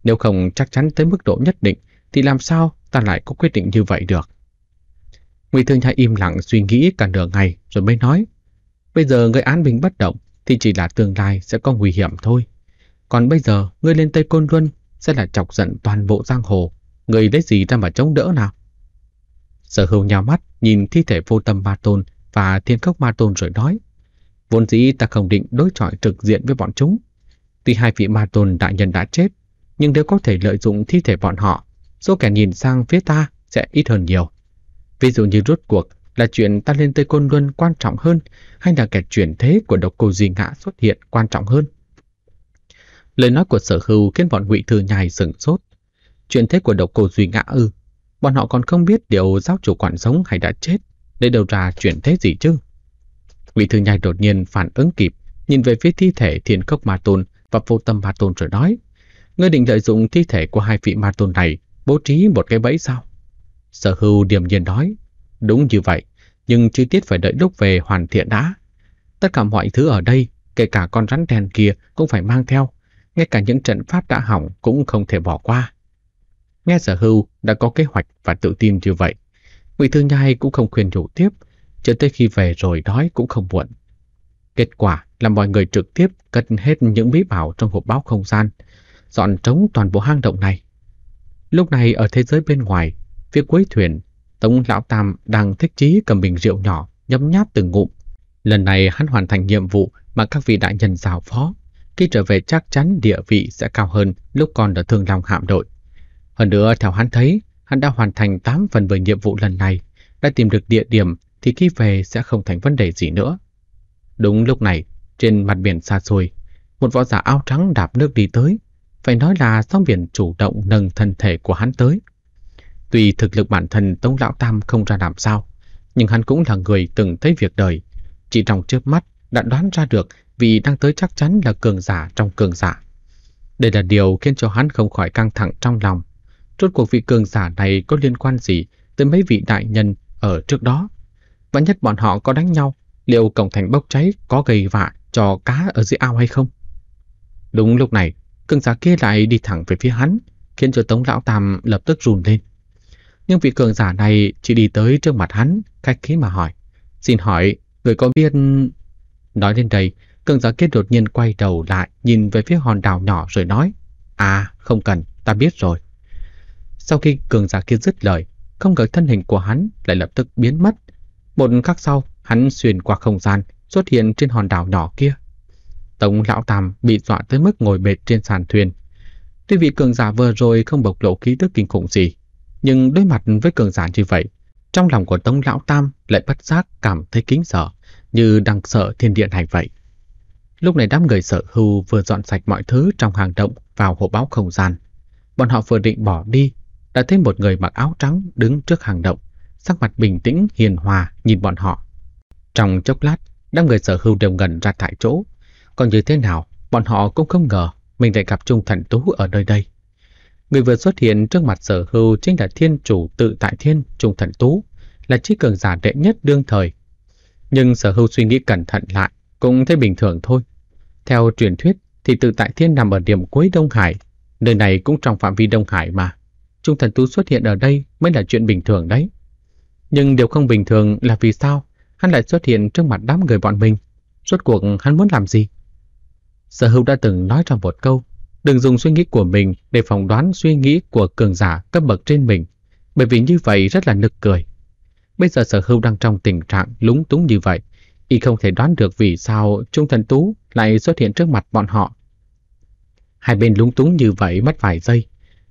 Nếu không chắc chắn tới mức độ nhất định, thì làm sao ta lại có quyết định như vậy được? Ngụy Thương Nhai im lặng suy nghĩ cả nửa ngày rồi mới nói. Bây giờ ngươi án binh bất động thì chỉ là tương lai sẽ có nguy hiểm thôi. Còn bây giờ ngươi lên Tây Côn Luân sẽ là chọc giận toàn bộ giang hồ. Ngươi lấy gì ra mà chống đỡ nào? Sở hữu nhào mắt nhìn thi thể vô tâm ma tôn và thiên Khốc ma tôn rồi nói. Vốn dĩ ta không định đối chọi trực diện với bọn chúng. Tuy hai vị ma tôn đại nhân đã chết, nhưng nếu có thể lợi dụng thi thể bọn họ, số kẻ nhìn sang phía ta sẽ ít hơn nhiều. Ví dụ như rốt cuộc là chuyện ta lên tới Côn Luân quan trọng hơn hay là kẻ chuyển thế của độc cô Duy Ngã xuất hiện quan trọng hơn. Lời nói của sở hưu khiến bọn ngụy thư nhài sửng sốt. Chuyện thế của độc cô Duy Ngã ư, bọn họ còn không biết điều giáo chủ quản sống hay đã chết, để đầu ra chuyển thế gì chứ. Ngụy thư nhai đột nhiên phản ứng kịp, nhìn về phía thi thể thiên cốc ma tôn và vô tâm ma tôn rồi nói, ngươi định lợi dụng thi thể của hai vị ma tôn này bố trí một cái bẫy sao? Sở hưu điềm nhiên nói, đúng như vậy, nhưng chi tiết phải đợi lúc về hoàn thiện đã. Tất cả mọi thứ ở đây, kể cả con rắn đèn kia cũng phải mang theo, ngay cả những trận pháp đã hỏng cũng không thể bỏ qua. Nghe sở hưu đã có kế hoạch và tự tin như vậy, Ngụy Thương Nhai cũng không khuyên nhủ tiếp, cho tới khi về rồi đói cũng không muộn. Kết quả là mọi người trực tiếp cất hết những bí bảo trong hộp báo không gian, dọn trống toàn bộ hang động này. Lúc này ở thế giới bên ngoài Phía cuối thuyền, Tống Lão Tam đang thích chí cầm bình rượu nhỏ, nhấm nháp từng ngụm. Lần này hắn hoàn thành nhiệm vụ mà các vị đại nhân giao phó. Khi trở về chắc chắn địa vị sẽ cao hơn lúc còn ở thương long hạm đội. Hơn nữa, theo hắn thấy, hắn đã hoàn thành 8 phần 10 nhiệm vụ lần này, đã tìm được địa điểm thì khi về sẽ không thành vấn đề gì nữa. Đúng lúc này, trên mặt biển xa xôi, một võ giả áo trắng đạp nước đi tới. Phải nói là sóng biển chủ động nâng thân thể của hắn tới. Tuy thực lực bản thân Tống Lão Tam không ra làm sao, nhưng hắn cũng là người từng thấy việc đời. Chỉ trong trước mắt đã đoán ra được vì đang tới chắc chắn là cường giả trong cường giả. Đây là điều khiến cho hắn không khỏi căng thẳng trong lòng. Rốt cuộc vị cường giả này có liên quan gì tới mấy vị đại nhân ở trước đó? Và nhất bọn họ có đánh nhau, liệu cổng thành bốc cháy có gây vạ cho cá ở dưới ao hay không? Đúng lúc này, cường giả kia lại đi thẳng về phía hắn, khiến cho Tống Lão Tam lập tức rùn lên. Nhưng vị cường giả này chỉ đi tới trước mặt hắn, khách khí mà hỏi. Xin hỏi, người có biết... Nói lên đây, cường giả kia đột nhiên quay đầu lại nhìn về phía hòn đảo nhỏ rồi nói. À, không cần, ta biết rồi. Sau khi cường giả kia dứt lời, không ngờ thân hình của hắn lại lập tức biến mất. Một khắc sau, hắn xuyên qua không gian, xuất hiện trên hòn đảo nhỏ kia. Tống lão tam bị dọa tới mức ngồi bệt trên sàn thuyền. Tuy vị cường giả vừa rồi không bộc lộ khí tức kinh khủng gì, nhưng đối mặt với cường giả như vậy, trong lòng của tông Lão Tam lại bất giác cảm thấy kính sợ, như đang sợ thiên điện hành vậy. Lúc này đám người sở hưu vừa dọn sạch mọi thứ trong hàng động vào hộ báo không gian. Bọn họ vừa định bỏ đi, đã thấy một người mặc áo trắng đứng trước hàng động, sắc mặt bình tĩnh, hiền hòa nhìn bọn họ. Trong chốc lát, đám người sở hưu đều ngẩn ra tại chỗ. Còn như thế nào, bọn họ cũng không ngờ mình lại gặp Trung Thần Tú ở nơi đây. Người vừa xuất hiện trước mặt sở hưu chính là thiên chủ tự tại thiên trung thần tú, là trí cường giả đệ nhất đương thời. Nhưng sở hưu suy nghĩ cẩn thận lại, cũng thấy bình thường thôi. Theo truyền thuyết thì tự tại thiên nằm ở điểm cuối Đông Hải, nơi này cũng trong phạm vi Đông Hải mà. Trung thần tú xuất hiện ở đây mới là chuyện bình thường đấy. Nhưng điều không bình thường là vì sao hắn lại xuất hiện trước mặt đám người bọn mình? Rốt cuộc hắn muốn làm gì? Sở hưu đã từng nói trong một câu Đừng dùng suy nghĩ của mình để phỏng đoán suy nghĩ của cường giả cấp bậc trên mình, bởi vì như vậy rất là nực cười. Bây giờ sở hưu đang trong tình trạng lúng túng như vậy, y không thể đoán được vì sao Trung Thần Tú lại xuất hiện trước mặt bọn họ. Hai bên lúng túng như vậy mất vài giây,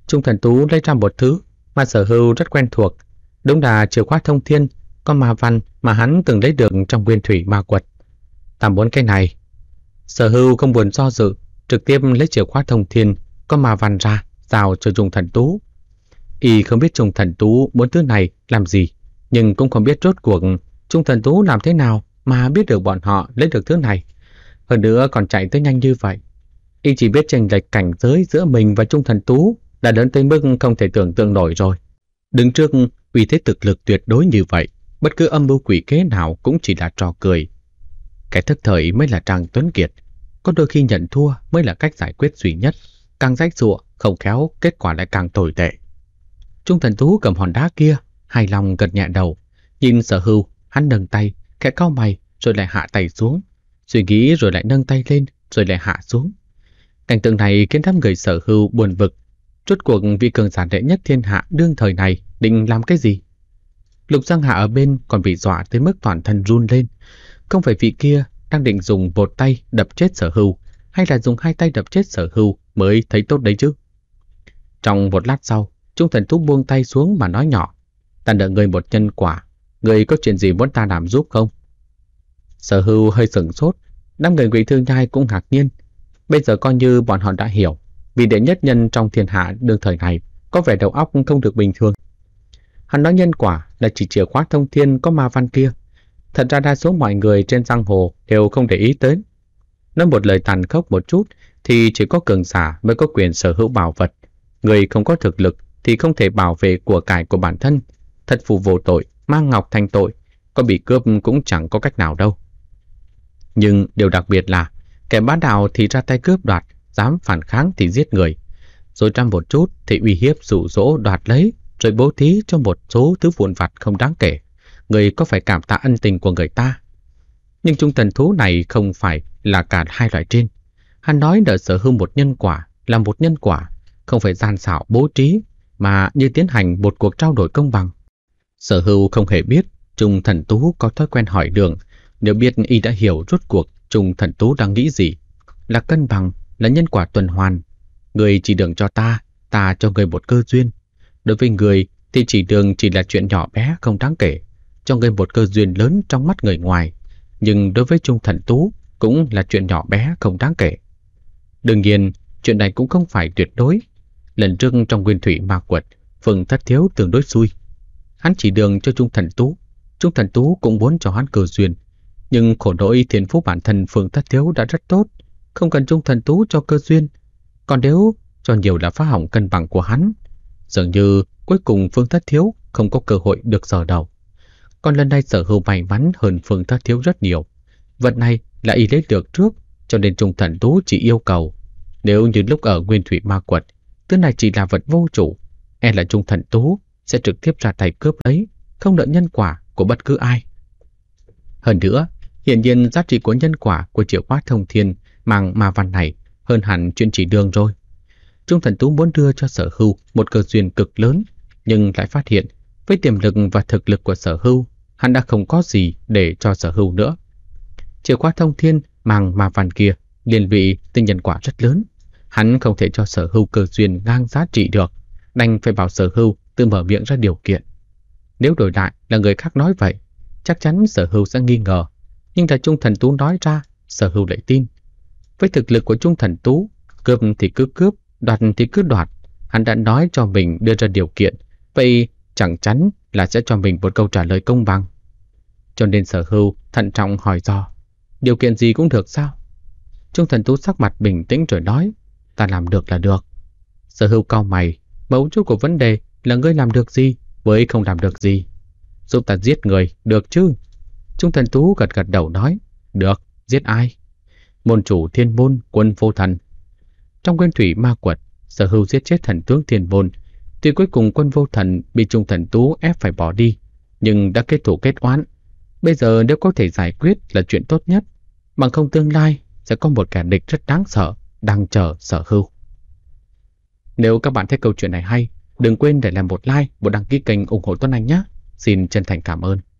Trung Thần Tú lấy ra một thứ mà sở hưu rất quen thuộc, đúng là chìa khóa thông thiên, con ma văn mà hắn từng lấy được trong nguyên thủy ma quật. Tạm muốn cái này. Sở hưu không buồn do dự, trực tiếp lấy chìa khóa thông thiên có ma văn ra giao cho Trung Thần Tú. Y không biết Trung Thần Tú muốn thứ này làm gì, nhưng cũng không biết rốt cuộc Trung Thần Tú làm thế nào mà biết được bọn họ lấy được thứ này. Hơn nữa còn chạy tới nhanh như vậy. Y chỉ biết tranh lệch cảnh giới giữa mình và Trung Thần Tú đã đến tới mức không thể tưởng tượng nổi rồi. Đứng trước uy thế thực lực tuyệt đối như vậy, bất cứ âm mưu quỷ kế nào cũng chỉ là trò cười. Cái thức thời mới là Trang Tuấn Kiệt, có đôi khi nhận thua mới là cách giải quyết duy nhất, càng rách rụa, không khéo, kết quả lại càng tồi tệ. Trung thần tú cầm hòn đá kia, hài lòng gật nhẹ đầu, nhìn sở hưu, hắn nâng tay, khẽ cao mày, rồi lại hạ tay xuống, suy nghĩ rồi lại nâng tay lên, rồi lại hạ xuống. Cảnh tượng này khiến đám người sở hưu buồn vực. Rốt cuộc vị cường giả đệ nhất thiên hạ đương thời này định làm cái gì? Lục Giang Hạ ở bên còn bị dọa tới mức toàn thân run lên. Không phải vị kia đang định dùng một tay đập chết sở hưu, hay là dùng hai tay đập chết sở hưu mới thấy tốt đấy chứ. Trong một lát sau, trung thần thú buông tay xuống mà nói nhỏ, ta nợ người một nhân quả, người có chuyện gì muốn ta làm giúp không? Sở hưu hơi sửng sốt, năm người quỷ thương nhai cũng ngạc nhiên. Bây giờ coi như bọn họ đã hiểu, vì đệ nhất nhân trong thiên hạ đương thời này có vẻ đầu óc không được bình thường. Hắn nói nhân quả là chỉ chìa khóa thông thiên có ma văn kia, Thật ra đa số mọi người trên giang hồ đều không để ý tới. Nói một lời tàn khốc một chút thì chỉ có cường giả mới có quyền sở hữu bảo vật. Người không có thực lực thì không thể bảo vệ của cải của bản thân. Thật phù vô tội, mang ngọc thành tội, có bị cướp cũng chẳng có cách nào đâu. Nhưng điều đặc biệt là kẻ bá đạo thì ra tay cướp đoạt, dám phản kháng thì giết người. Rồi trăm một chút thì uy hiếp dụ rỗ đoạt lấy, rồi bố thí cho một số thứ vụn vặt không đáng kể người có phải cảm tạ ân tình của người ta. Nhưng chúng thần thú này không phải là cả hai loại trên. Hắn nói nợ sở hữu một nhân quả là một nhân quả, không phải gian xảo bố trí, mà như tiến hành một cuộc trao đổi công bằng. Sở hữu không hề biết Trung thần tú có thói quen hỏi đường, nếu biết y đã hiểu rốt cuộc Trung thần tú đang nghĩ gì. Là cân bằng, là nhân quả tuần hoàn. Người chỉ đường cho ta, ta cho người một cơ duyên. Đối với người thì chỉ đường chỉ là chuyện nhỏ bé không đáng kể cho ngươi một cơ duyên lớn trong mắt người ngoài, nhưng đối với Trung Thần Tú cũng là chuyện nhỏ bé không đáng kể. Đương nhiên, chuyện này cũng không phải tuyệt đối. Lần trước trong nguyên thủy ma quật, Phương Thất Thiếu tương đối xui. Hắn chỉ đường cho Trung Thần Tú. Trung Thần Tú cũng muốn cho hắn cơ duyên. Nhưng khổ nỗi thiên phú bản thân Phương Thất Thiếu đã rất tốt. Không cần Trung Thần Tú cho cơ duyên. Còn nếu cho nhiều là phá hỏng cân bằng của hắn. Dường như cuối cùng Phương Thất Thiếu không có cơ hội được giờ đầu. Còn lần này sở hữu may mắn hơn phương ta thiếu rất nhiều. Vật này là y lấy được trước, cho nên trung thần tú chỉ yêu cầu. Nếu như lúc ở nguyên thủy ma quật, thứ này chỉ là vật vô chủ, e là trung thần tú sẽ trực tiếp ra tay cướp lấy, không đợi nhân quả của bất cứ ai. Hơn nữa, hiển nhiên giá trị của nhân quả của chìa khóa thông thiên mang ma văn này hơn hẳn chuyên chỉ đường rồi. Trung thần tú muốn đưa cho sở hưu một cơ duyên cực lớn, nhưng lại phát hiện với tiềm lực và thực lực của sở hưu hắn đã không có gì để cho sở hữu nữa. Chìa khóa thông thiên mang mà vằn kia liền vị tinh nhân quả rất lớn. Hắn không thể cho sở hữu cơ duyên ngang giá trị được, đành phải bảo sở hữu tự mở miệng ra điều kiện. Nếu đổi lại là người khác nói vậy, chắc chắn sở hữu sẽ nghi ngờ. Nhưng là Trung Thần Tú nói ra, sở hữu lại tin. Với thực lực của Trung Thần Tú, cướp thì cứ cướp, đoạt thì cứ đoạt. Hắn đã nói cho mình đưa ra điều kiện, vậy chẳng chắn là sẽ cho mình một câu trả lời công bằng cho nên sở hưu thận trọng hỏi dò. Điều kiện gì cũng được sao? Trung thần tú sắc mặt bình tĩnh rồi nói, ta làm được là được. Sở hưu cao mày, mấu chốt của vấn đề là ngươi làm được gì với không làm được gì. Giúp ta giết người, được chứ? Trung thần tú gật gật đầu nói, được, giết ai? Môn chủ thiên môn quân vô thần. Trong nguyên thủy ma quật, sở hưu giết chết thần tướng thiên môn. Tuy cuối cùng quân vô thần bị trung thần tú ép phải bỏ đi, nhưng đã kết thủ kết oán Bây giờ nếu có thể giải quyết là chuyện tốt nhất, bằng không tương lai sẽ có một kẻ địch rất đáng sợ đang chờ sở hữu. Nếu các bạn thấy câu chuyện này hay, đừng quên để lại một like, một đăng ký kênh ủng hộ Tuấn Anh nhé. Xin chân thành cảm ơn.